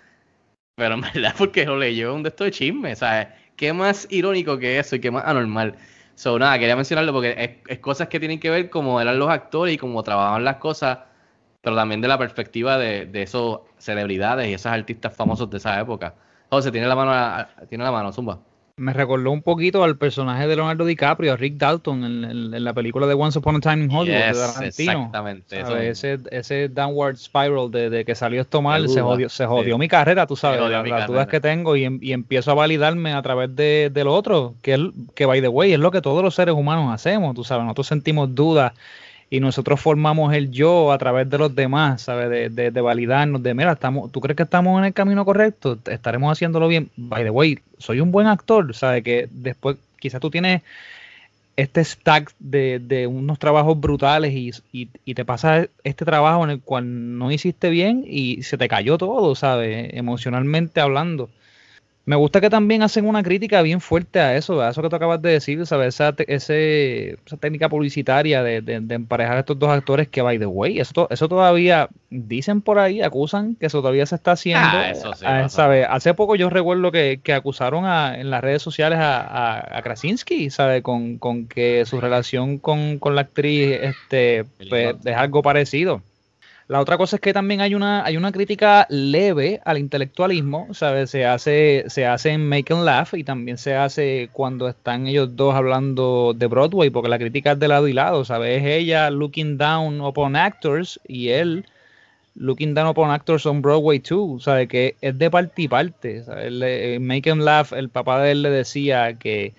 pero en verdad porque lo leyó un de estos chismes, sea, ¿Qué más irónico que eso y qué más anormal? So, nada, quería mencionarlo porque es, cosas que tienen que ver como eran los actores y cómo trabajaban las cosas, pero también de la perspectiva de, de esos celebridades y esos artistas famosos de esa época. José, tiene la mano, tiene la mano, zumba. Me recordó un poquito al personaje de Leonardo DiCaprio, a Rick Dalton, en, la película de Once Upon a Time in Hollywood. de Argentino. exactamente. ese, downward spiral de, que salió esto mal, se jodió, se jodió mi carrera, tú sabes, las dudas que tengo em, y, empiezo a validarme a través de, de lo otro, que, que by the way es lo que todos los seres humanos hacemos, tú sabes, nosotros sentimos dudas y nosotros formamos el yo a través de los demás, ¿sabes? De, de, de, validarnos, de mira, estamos, ¿tú crees que estamos en el camino correcto? ¿Estaremos haciéndolo bien? By the way, soy un buen actor, ¿sabes? Que después quizás tú tienes este stack de, de unos trabajos brutales y, y, te pasa este trabajo en el cual no hiciste bien y se te cayó todo, ¿sabes? Emocionalmente hablando. Me gusta que también hacen una crítica bien fuerte a eso, a eso que tú acabas de decir, ¿sabes? Esa, ese, esa técnica publicitaria de, de, emparejar a estos dos actores que, by the way, eso, eso todavía dicen por ahí, acusan que eso todavía se está haciendo. Ah, ah Hace poco yo recuerdo que, acusaron a, en las redes sociales a, Krasinski, ¿sabes? Con, con, que su relación con, la actriz este, pues, es algo parecido. La otra cosa es que también hay una, hay una crítica leve al intelectualismo, ¿sabes? Se hace, se hace en Make and Laugh y también se hace cuando están ellos dos hablando de Broadway, porque la crítica es de lado y lado, ¿sabes? Es ella looking down upon actors y él looking down upon actors on Broadway too, ¿sabes? Que es de parte y parte, ¿sabes? En Make and Laugh, el papá de él le decía que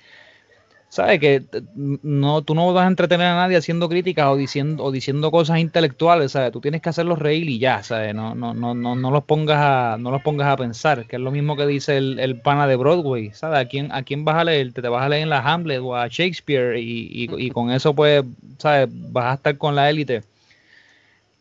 ¿sabes? Que eh, no, tú no vas a entretener a nadie haciendo críticas o diciendo, o diciendo cosas intelectuales, ¿sabes? Tú tienes que hacerlos reír y ya, ¿sabes? No, no, no, no, no los pongas a, no los pongas a pensar, que es lo mismo que dice el, pana de Broadway, ¿sabes? ¿A quién, a quién vas a leer? ¿Te, vas a leer en la Hamlet o a Shakespeare? Y, y con eso, pues, ¿sabes? Vas a estar con la élite.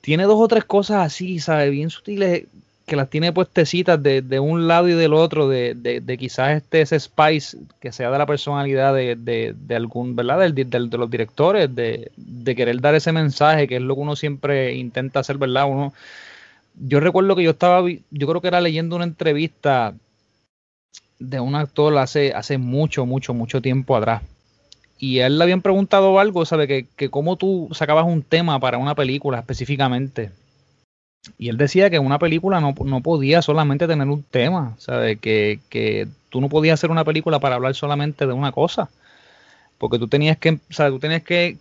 Tiene dos o tres cosas así, ¿sabes? Bien sutiles que las tiene puestecitas de, de un lado y del otro, de, de, quizás este ese spice que sea de la personalidad de, algún, ¿verdad? de los directores, de, querer dar ese mensaje, que es lo que uno siempre intenta hacer, ¿verdad? Uno, yo recuerdo que yo estaba, yo creo que era leyendo una entrevista de un actor hace, hace mucho, mucho, mucho tiempo atrás. Y él le habían preguntado algo, ¿sabe? Que, que cómo tú sacabas un tema para una película específicamente y él decía que una película no, no podía solamente tener un tema, ¿sabes? Que, que, tú no podías hacer una película para hablar solamente de una cosa, porque tú tenías que, Tú tenías que,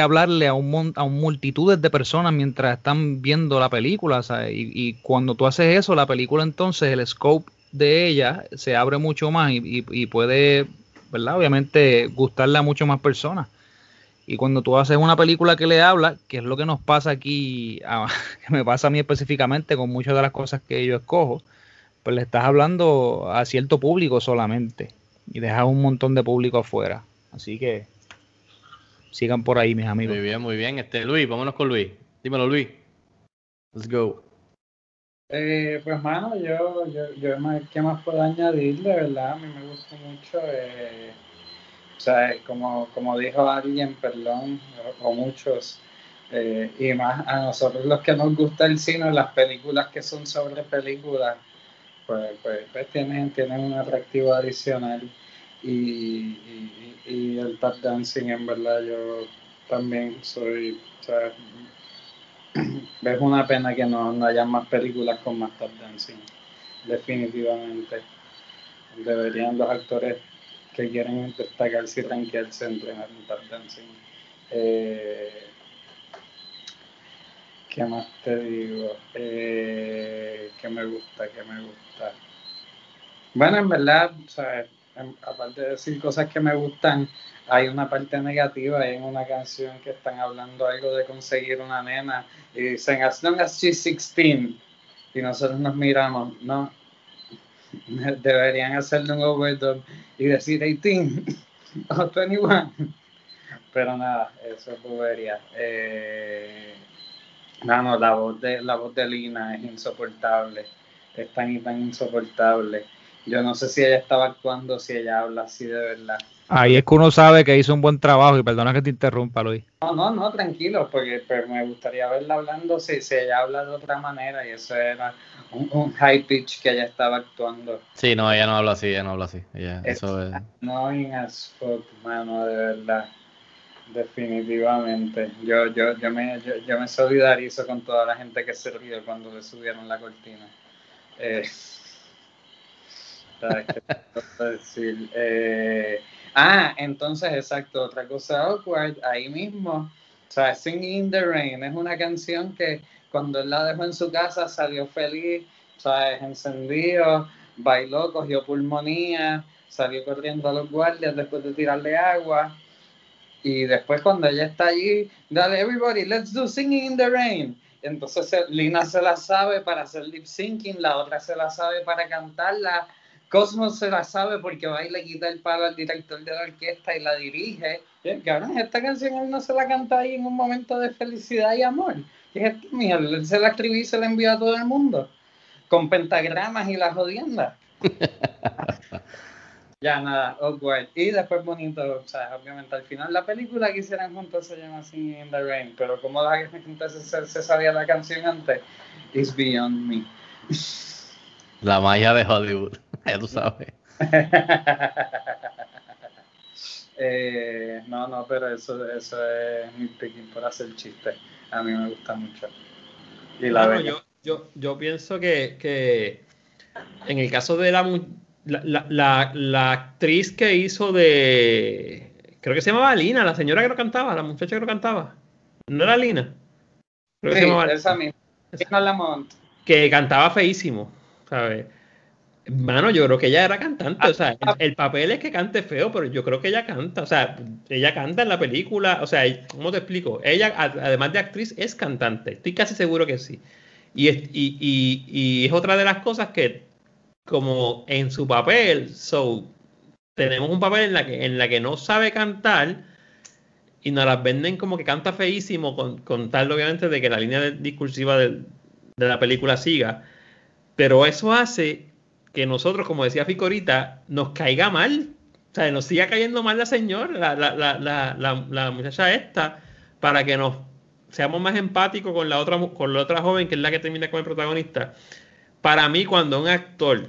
hablarle a un, a multitudes de personas mientras están viendo la película, ¿sabes? Y, cuando tú haces eso, la película entonces, el scope de ella se abre mucho más y, y, puede, ¿verdad? Obviamente gustarle a mucho más personas. Y cuando tú haces una película que le habla, que es lo que nos pasa aquí, que me pasa a mí específicamente con muchas de las cosas que yo escojo, pues le estás hablando a cierto público solamente y dejas un montón de público afuera. Así que sigan por ahí, mis amigos. Muy bien, muy bien. Este Luis, vámonos con Luis. Dímelo, Luis. Let's go. Eh, pues, mano, yo, yo, yo, ¿qué más puedo añadir? De verdad, a mí me gusta mucho. Eh, o sea, como, dijo alguien, perdón, o, muchos, eh, y más a nosotros los que nos gusta el cine, las películas que son sobre películas, pues, pues, pues tienen, un atractivo adicional. Y, el tap dancing, en verdad, yo también soy. O sea, es una pena que no, no haya más películas con más tap dancing, definitivamente. Deberían los actores que quieren destacar si están entre el ¿Qué más te digo? Eh, me gusta? que me gusta? Bueno, en verdad, aparte de decir cosas que me gustan, hay una parte negativa en una canción que están hablando algo de conseguir una nena y dicen, as long as she's 16. Y nosotros nos miramos, no, deberían hacerle un overdub y decir 18 o 21. Pero nada, eso es bobería. Eh, no, no, la voz, de, la voz de Lina es insoportable. Es tan y tan insoportable. Yo no sé si ella estaba actuando, si ella habla así de verdad. Ahí es que uno sabe que hizo un buen trabajo y perdona que te interrumpa, Luis. No, no, no, tranquilo, porque pues, me gustaría verla hablando si, ella habla de otra manera y eso era un, high pitch que ella estaba actuando. Sí, no, ella no habla así, ella no habla así. eso es... Annoying as fuck, mano, de verdad. Definitivamente. Yo, yo, yo, me, solidarizo con toda la gente que se rió cuando le subieron la cortina. Eh, ¿Sabes qué decir? Eh, Ah, entonces, exacto, otra cosa awkward, ahí mismo. O sea, Sing in the Rain es una canción que cuando él la dejó en su casa salió feliz, ¿sabes? Encendido, bailó, cogió pulmonía, salió corriendo a los guardias después de tirarle agua. Y después cuando ella está allí, dale, everybody, let's do Singing in the Rain. Entonces Lina se la sabe para hacer lip syncing, la otra se la sabe para cantarla, Cosmos se la sabe porque va y le quita el palo al director de la orquesta y la dirige. esta canción él no se la canta ahí en un momento de felicidad y amor. se la escribió y se la envió a todo el mundo. Con pentagramas y la jodienda ya, nada, awkward. Y después bonito, obviamente al final la película que hicieron juntos se llama así in the Rain, pero como la me se, se sabía la canción antes, It's Beyond Me. La magia de Hollywood, ya tú sabes. eh, no, no, pero eso, eso es mi picking por hacer chiste. A mí me gusta mucho. yo, yo, yo, pienso que, que, en el caso de la la, la, actriz que hizo de. Creo que se llamaba Lina, la señora que lo cantaba, la muchacha que lo cantaba. ¿No era Lina? Creo que se llamaba Esa misma. Esa. Que cantaba feísimo. ¿sabes? Mano, yo creo que ella era cantante, o ah, sea, ah. el, papel es que cante feo, pero yo creo que ella canta, o sea, ella canta en la película, o sea, ¿cómo te explico? Ella, además de actriz, es cantante, estoy casi seguro que sí. Y es, y, es otra de las cosas que, como en su papel, so, tenemos un papel en la que, en la que no sabe cantar y nos las venden como que canta feísimo, con, con tal, obviamente, de que la línea discursiva de, de la película siga pero eso hace que nosotros, como decía Ficorita, nos caiga mal. O sea, nos siga cayendo mal la señora, la, la, la, muchacha esta, para que nos seamos más empáticos con la otra con la otra joven que es la que termina con el protagonista. Para mí, cuando un actor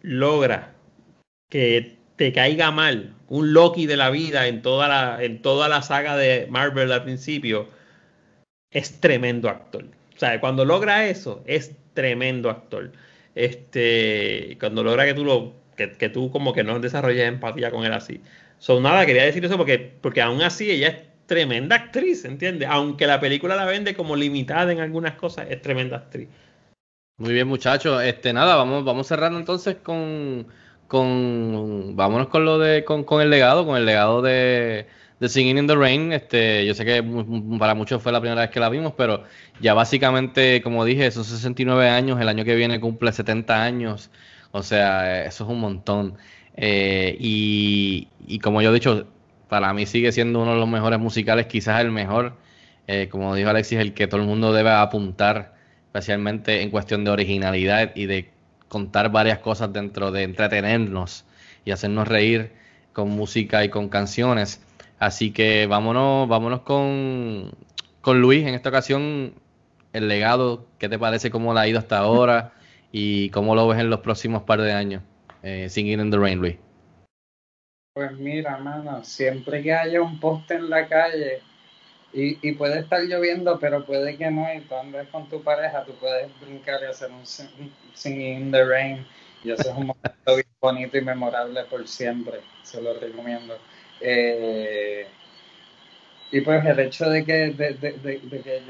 logra que te caiga mal, un Loki de la vida en toda la, en toda la saga de Marvel al principio, es tremendo actor. O sea, cuando logra eso, es tremendo actor. Este, cuando logra que tú lo, que, tú como que no desarrolles empatía con él así. Son nada, quería decir eso porque, porque aún así ella es tremenda actriz, ¿entiendes? Aunque la película la vende como limitada en algunas cosas, es tremenda actriz. Muy bien, muchachos. Este, nada, vamos, vamos cerrando entonces con, vámonos con lo de, con el legado, con el legado de, The Singing in the Rain, este, yo sé que para muchos fue la primera vez que la vimos, pero ya básicamente, como dije, son 69 años, el año que viene cumple 70 años, o sea, eso es un montón. Eh, y, como yo he dicho, para mí sigue siendo uno de los mejores musicales, quizás el mejor, eh, como dijo Alexis, el que todo el mundo debe apuntar, especialmente en cuestión de originalidad y de contar varias cosas dentro de entretenernos y hacernos reír con música y con canciones. Así que vámonos, vámonos con, con Luis en esta ocasión. El legado, ¿qué te parece cómo la ha ido hasta ahora y cómo lo ves en los próximos par de años? Eh, Singing in the Rain, Luis. Pues mira, mano, siempre que haya un poste en la calle y, puede estar lloviendo, pero puede que no, y con tu pareja, tú puedes brincar y hacer un Singing in the Rain. Y eso es un momento bonito y memorable por siempre. Se lo recomiendo. Eh, y pues el hecho de que,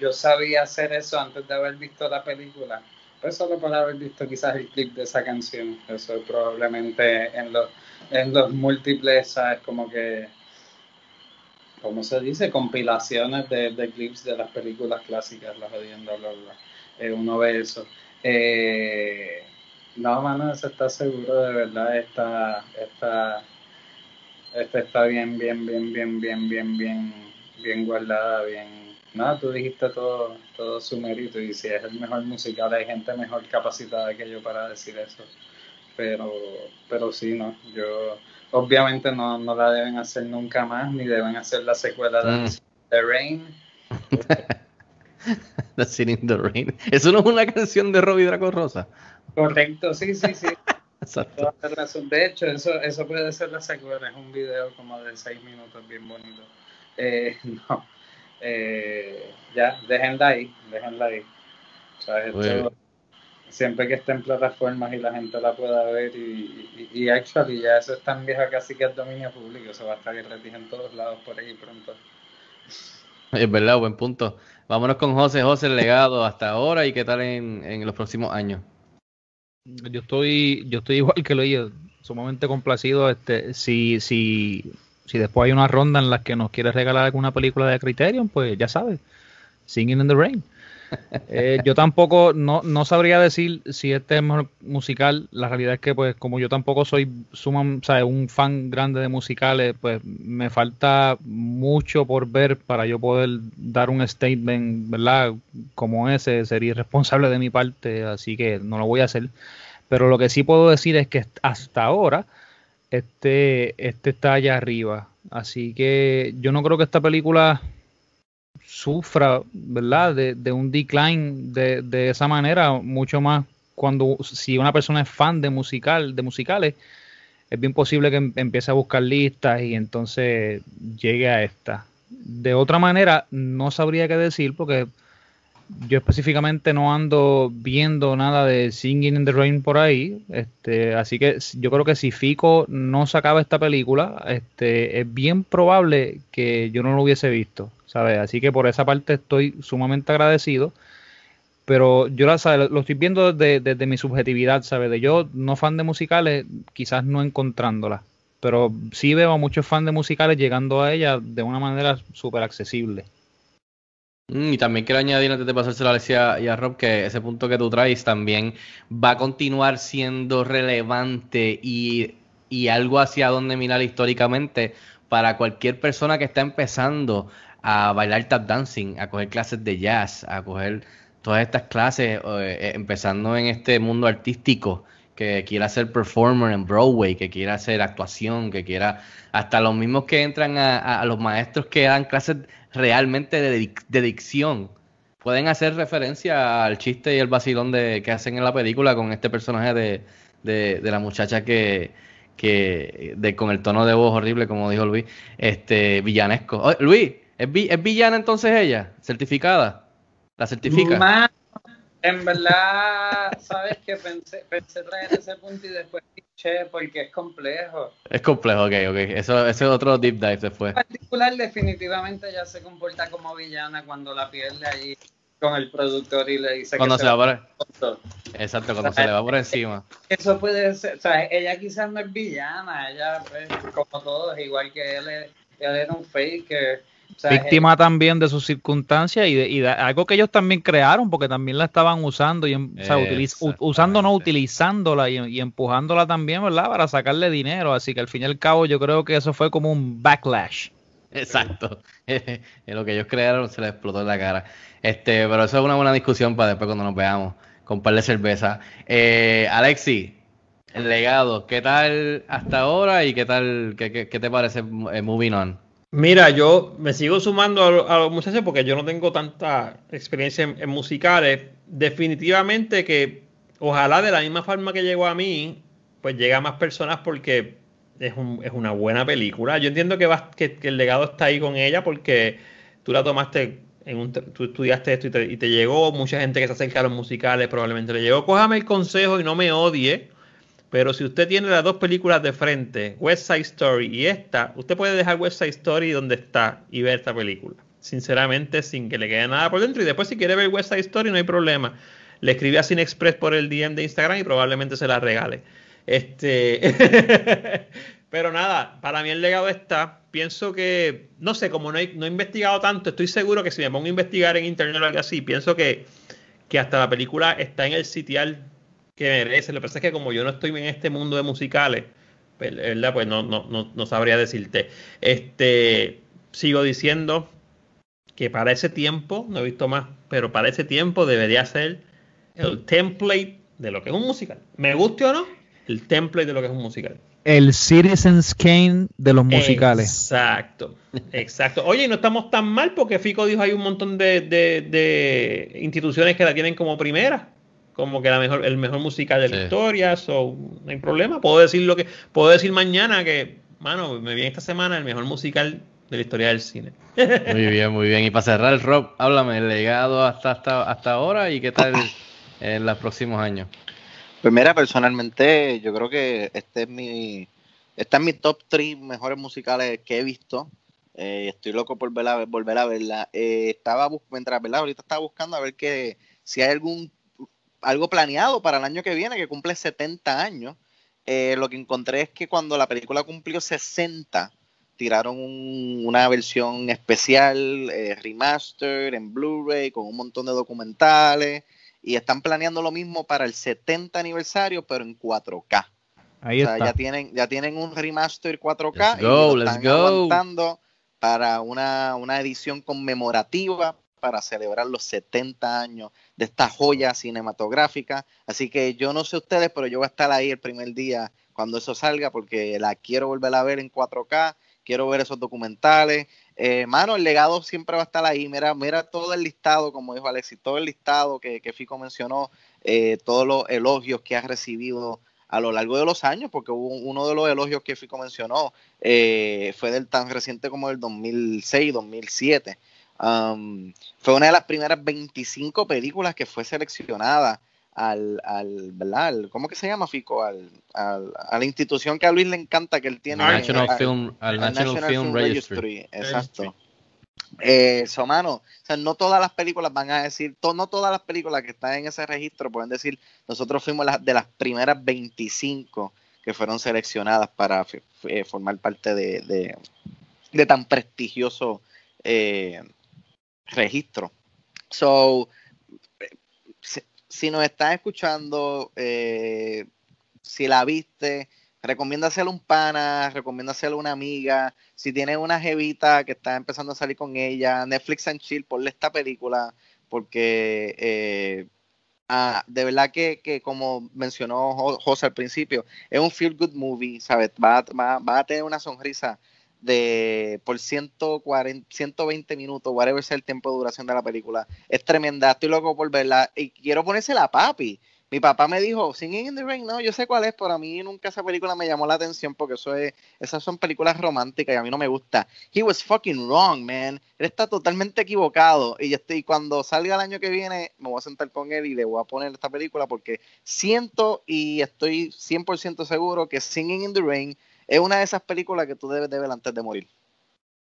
yo, sabía hacer eso antes de haber visto la película, pues solo por haber visto quizás el clip de esa canción, eso probablemente en los, en los múltiples, ¿sabes? Como que, ¿cómo se dice? Compilaciones de, clips de las películas clásicas, las viendo bla, eh, uno ve eso. Eh, no, mano, se está seguro de verdad esta esta está bien, bien, bien, bien, bien, bien, bien, bien guardada, bien. Nada, no, tú dijiste todo, todo su mérito y si es el mejor musical hay gente mejor capacitada que yo para decir eso. Pero, pero sí, no, yo obviamente no, la deben hacer nunca más, ni deben hacer la secuela de, mm. The Rain. the Sin in the Rain. Eso no es una canción de Robbie Draco Rosa. Correcto, sí, sí, sí. De hecho, eso, eso puede ser la secuela, es un video como de seis minutos bien bonito. Eh, no, eh, ya, déjenla ahí, déjenla ahí. siempre que esté en plataformas y la gente la pueda ver y, y, y actually ya eso es tan viejo casi que es dominio público, se va a estar gratis en todos lados por ahí pronto. Es verdad, buen punto. Vámonos con José, José, el legado hasta ahora y qué tal en los próximos años. Yo estoy, yo estoy igual que lo ellos, sumamente complacido. Este, si, si, si después hay una ronda en la que nos quieres regalar alguna película de Criterion, pues ya sabes, Singing in the Rain. Eh, yo tampoco, no, sabría decir si este es mejor musical. La realidad es que, pues, como yo tampoco soy un fan grande de musicales, pues me falta mucho por ver para yo poder dar un statement, ¿verdad? Como ese, sería irresponsable de mi parte, así que no lo voy a hacer. Pero lo que sí puedo decir es que hasta ahora, este, este está allá arriba. Así que yo no creo que esta película sufra, ¿verdad? De, un decline de, de, esa manera, mucho más cuando si una persona es fan de musical, de musicales, es bien posible que em, empiece a buscar listas y entonces llegue a esta. De otra manera, no sabría qué decir porque yo específicamente no ando viendo nada de Singing in the Rain por ahí, este, así que yo creo que si Fico no sacaba esta película, este, es bien probable que yo no lo hubiese visto. Así que por esa parte estoy sumamente agradecido. Pero yo la, lo estoy viendo desde, mi subjetividad, ¿sabes? De yo, no fan de musicales, quizás no encontrándola. Pero sí veo a muchos fans de musicales llegando a ella de una manera súper accesible. Mm, y también quiero añadir antes de pasárselo a Alicia y a Rob que ese punto que tú traes también va a continuar siendo relevante y, y algo hacia donde mirar históricamente para cualquier persona que está empezando a bailar tap dancing, a coger clases de jazz, a coger todas estas clases, eh, eh, empezando en este mundo artístico, que quiera ser performer en Broadway, que quiera hacer actuación, que quiera, hasta los mismos que entran a, los maestros que dan clases realmente de, dicción, pueden hacer referencia al chiste y el vacilón de, que hacen en la película con este personaje de, de, la muchacha que, que de, con el tono de voz horrible, como dijo Luis, este, villanesco. Luis, ¿Es, villana entonces ella? ¿Certificada? ¿La certifica? Más en verdad, sabes que pensé, pensé traer ese punto y después che, porque es complejo. Es complejo, ok, ok. Eso, es otro deep dive después. En particular, definitivamente ella se comporta como villana cuando la pierde ahí con el productor y le dice que se, se va, va por exacto cuando se le va por encima eso puede ser o sea ella quizás no es villana ella pues, como todos igual que él él era un fake víctima eh, también de sus circunstancias y de, algo que ellos también crearon porque también la estaban usando y no utilizándola y, empujándola también verdad para sacarle dinero así que al fin y al cabo yo creo que eso fue como un backlash exacto lo que ellos crearon se les explotó en la cara este pero eso es una buena discusión para después cuando nos veamos con par de cerveza eh, Alexi el legado qué tal hasta ahora y qué tal qué, te parece Moving On Mira, yo me sigo sumando a, los muchachos porque yo no tengo tanta experiencia en, musicales. Definitivamente que ojalá de la misma forma que llegó a mí, pues llega a más personas porque es, un, es una buena película. Yo entiendo que, vas, que, el legado está ahí con ella porque tú la tomaste, en un, tú estudiaste esto y te, y te llegó. Mucha gente que se acerca a los musicales probablemente le llegó. Cójame el consejo y no me odie pero si usted tiene las dos películas de frente, West Side Story y esta, usted puede dejar West Side Story donde está y ver esta película. Sinceramente, sin que le quede nada por dentro. Y después, si quiere ver West Side Story, no hay problema. Le escribí a Cine Express por el DM de Instagram y probablemente se la regale. Este. Pero nada, para mí el legado está. Pienso que, no sé, como no he, investigado tanto, estoy seguro que si me pongo a investigar en internet o algo así, pienso que, que hasta la película está en el sitial que merece. Lo que pasa es que como yo no estoy en este mundo de musicales, pues, ¿verdad? Pues no, sabría decirte. Este, sigo diciendo que para ese tiempo, no he visto más, pero para ese tiempo debería ser el template de lo que es un musical. Me guste o no, el template de lo que es un musical. El Citizen's Kane de los musicales. Exacto, exacto. Oye, no estamos tan mal porque Fico dijo hay un montón de, de instituciones que la tienen como primera como que la mejor, el mejor musical de la historia, so, no hay problema. Puedo decir lo que, puedo decir mañana que, mano, me viene esta semana el mejor musical de la historia del cine. Muy bien, muy bien. Y para cerrar, el rock, háblame, el legado hasta, hasta, hasta ahora y qué tal en los próximos años. Pues mira, personalmente yo creo que este es mi, está mi top 3 mejores musicales que he visto. Eh, estoy loco por verla, volver a verla. Eh, estaba mientras verdad ahorita estaba buscando a ver que si hay algún algo planeado para el año que viene, que cumple 70 años. Eh, lo que encontré es que cuando la película cumplió 60, tiraron una versión especial, eh, remaster, en Blu-ray, con un montón de documentales, y están planeando lo mismo para el 70 aniversario, pero en 4K. ya tienen, ya tienen un remaster 4K y están para una, una edición conmemorativa para celebrar los 70 años de esta joya cinematográfica. Así que yo no sé ustedes, pero yo voy a estar ahí el primer día cuando eso salga porque la quiero volver a ver en 4K, quiero ver esos documentales. Eh, mano, el legado siempre va a estar ahí. Mira, mira todo el listado, como dijo Alexis, todo el listado que, Fico mencionó, eh, todos los elogios que ha recibido a lo largo de los años, porque uno de los elogios que Fico mencionó eh, fue del tan reciente como el 2006, 2007. Um, fue una de las primeras 25 películas que fue seleccionada al, al, ¿cómo que se llama, Fico? a la institución que a Luis le encanta que él tiene. al, Film, National, Film, Registry. Exacto. Eh, Somano, o sea, no todas las películas van a decir, no todas las películas que están en ese registro pueden decir, nosotros fuimos de las primeras 25 que fueron seleccionadas para eh, formar parte de, de, de tan prestigioso eh, registro. So, si, nos estás escuchando, eh, si la viste, recomienda a un pana, recomienda a una amiga. Si tienes una jevita que está empezando a salir con ella, Netflix and Chill, ponle esta película, porque eh, ah, de verdad que, como mencionó José al principio, es un feel good movie, ¿sabes? Va, va, va a tener una sonrisa de por 140, 120 minutos, whatever sea el tiempo de duración de la película. Es tremenda, estoy loco por verla y quiero ponérsela a papi. Mi papá me dijo, Singing in the Rain, no, yo sé cuál es, pero a mí nunca esa película me llamó la atención porque eso es, esas son películas románticas y a mí no me gusta. He was fucking wrong, man. Él está totalmente equivocado y estoy, cuando salga el año que viene, me voy a sentar con él y le voy a poner esta película porque siento y estoy 100% seguro que Singing in the Rain es una de esas películas que tú debes de ver antes de morir.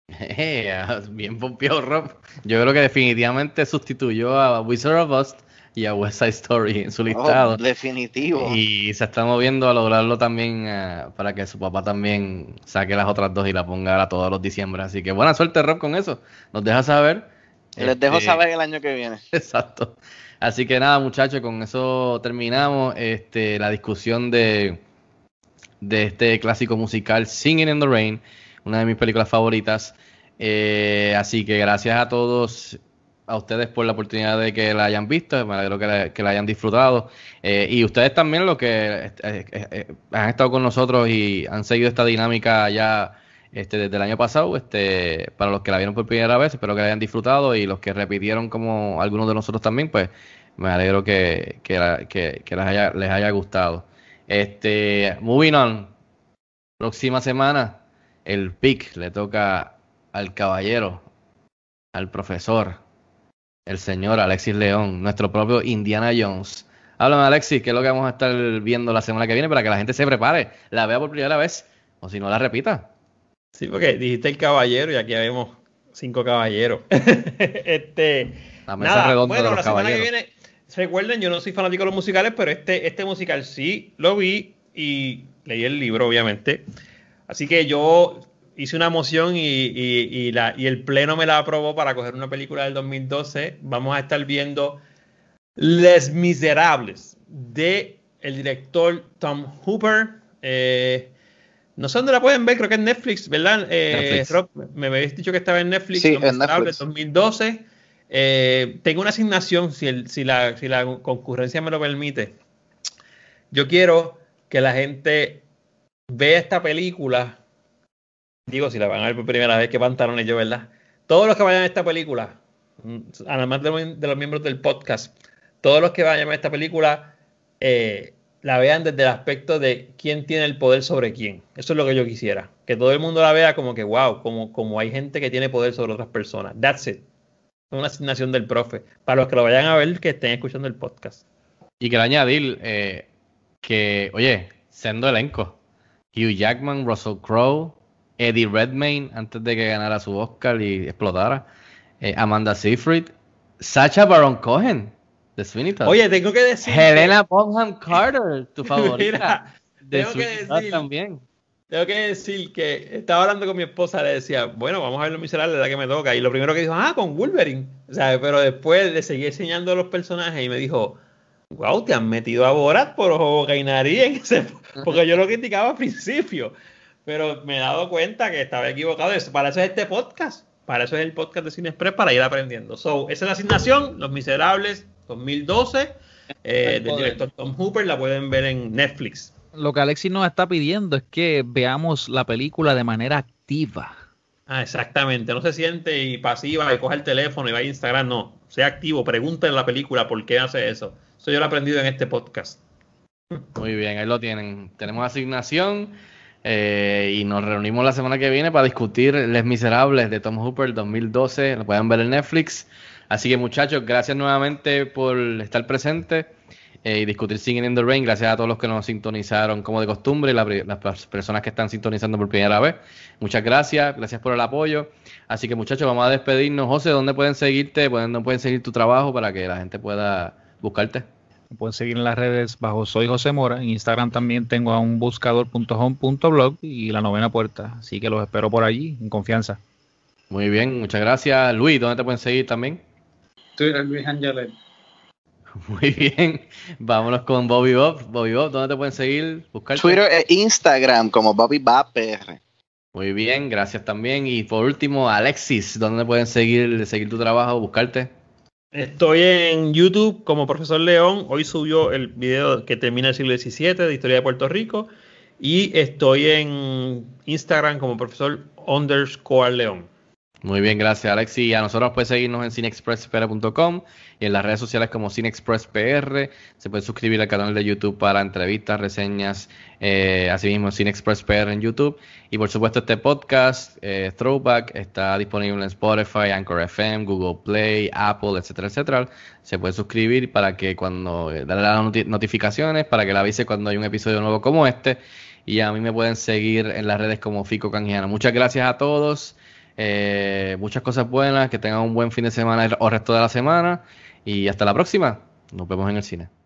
bien pompió Rob. Yo creo que definitivamente sustituyó a Wizard of Oz y a West Side Story en su oh, listado. definitivo. Y se está moviendo a lograrlo también eh, para que su papá también saque las otras dos y la ponga a todos los diciembre. Así que buena suerte Rob con eso. Nos deja saber. Les dejo este, saber el año que viene. Exacto. Así que nada muchachos, con eso terminamos este, la discusión de de este clásico musical Singing in the Rain, una de mis películas favoritas. Eh, así que gracias a todos, a ustedes por la oportunidad de que la hayan visto, me alegro que la, hayan disfrutado. Eh, y ustedes también, los que eh, han estado con nosotros y han seguido esta dinámica ya este, desde el año pasado, este, para los que la vieron por primera vez, espero que la hayan disfrutado y los que repitieron como algunos de nosotros también, pues me alegro que, que, que, les haya gustado. Este, moving on. Próxima semana, el pick le toca al caballero, al profesor, el señor Alexis León, nuestro propio Indiana Jones. Háblame, Alexis, ¿qué es lo que vamos a estar viendo la semana que viene para que la gente se prepare, la vea por primera vez, o si no la repita? Sí, porque dijiste el caballero y aquí vemos cinco caballeros. este, la mesa redonda de los la semana que viene recuerden, yo no soy fanático de los musicales, pero este, este musical sí lo vi y leí el libro, obviamente. Así que yo hice una moción y, el pleno me la aprobó para coger una película del 2012. Vamos a estar viendo Les Miserables de el director Tom Hooper. Eh, no sé dónde la pueden ver, creo que en Netflix, ¿verdad? Eh, me habéis dicho que estaba en Netflix. Sí, Los en 2012. Eh, tengo una asignación, si, si, la, concurrencia me lo permite. Yo quiero que la gente vea esta película. Digo, si la van a ver por primera vez, que pantalones yo, ¿verdad? Todos los que vayan a esta película, mm, además de, los miembros del podcast, todos los que vayan a esta película, eh, la vean desde el aspecto de quién tiene el poder sobre quién. Eso es lo que yo quisiera. Que todo el mundo la vea como que, wow, como hay gente que tiene poder sobre otras personas. That's it una asignación del profe. Para los que lo vayan a ver, que estén escuchando el podcast. Y quiero añadir eh, que, oye, siendo elenco, Hugh Jackman, Russell Crowe, Eddie Redmayne, antes de que ganara su Oscar y explotara, eh, Amanda Seyfried, Sacha Baron Cohen, de Sweeney Oye, tengo que decir... Helena Bonham Carter, tu favorita. tengo que también tengo que decir que estaba hablando con mi esposa, le decía, bueno, vamos a ver Los Miserables, la que me toca. Y lo primero que dijo, ah, con Wolverine. pero después le seguí enseñando los personajes y me dijo, wow, te han metido a Borat por ojo Porque yo lo criticaba al principio. Pero me he dado cuenta que estaba equivocado. Para eso es este podcast. Para eso es el podcast de Cine Express, para ir aprendiendo. So, esa es la asignación, Los Miserables 2012, eh, del director Tom Hooper. La pueden ver en Netflix lo que Alexis nos está pidiendo es que veamos la película de manera activa. Ah, exactamente. No se siente y pasiva y coge el teléfono y va a Instagram. No, sea activo. Pregúntale la película por qué hace eso. Eso yo lo he aprendido en este podcast. Muy bien, ahí lo tienen. Tenemos asignación eh, y nos reunimos la semana que viene para discutir Les Miserables de Tom Hooper 2012. Lo pueden ver en Netflix. Así que muchachos, gracias nuevamente por estar presentes. Eh, y discutir Singing in the Rain. Gracias a todos los que nos sintonizaron como de costumbre, las personas que están sintonizando por primera vez. Muchas gracias, gracias por el apoyo. Así que muchachos, vamos a despedirnos. José, ¿dónde pueden seguirte? ¿Dónde pueden seguir tu trabajo para que la gente pueda buscarte? pueden seguir en las redes bajo Soy José Mora. En Instagram también tengo a un buscador.home.blog y la novena puerta. Así que los espero por allí, en confianza. Muy bien, muchas gracias. Luis, ¿dónde te pueden seguir también? Twitter Luis Angelet. Muy bien, vámonos con Bobby Bob. Bobby Bob, ¿dónde te pueden seguir? buscar Twitter e Instagram como Bobby Bob PR. Muy bien, gracias también. Y por último, Alexis, ¿dónde pueden seguir, seguir tu trabajo, buscarte? Estoy en YouTube como profesor León. Hoy subió el video que termina el siglo XVII de Historia de Puerto Rico. Y estoy en Instagram como profesor underscore León. Muy bien, gracias Alex, Y a nosotros puedes seguirnos en cinexpresspr.com y en las redes sociales como cinexpresspr. Se puede suscribir al canal de YouTube para entrevistas, reseñas, eh, asimismo cinexpresspr en YouTube. Y por supuesto este podcast, eh, Throwback, está disponible en Spotify, Anchor FM, Google Play, Apple, etcétera, etcétera. Se puede suscribir para que cuando, eh, darle las notificaciones, para que la avise cuando hay un episodio nuevo como este. Y a mí me pueden seguir en las redes como Fico Canjiano. Muchas gracias a todos. Eh, muchas cosas buenas, que tengan un buen fin de semana o resto de la semana y hasta la próxima. Nos vemos en el cine.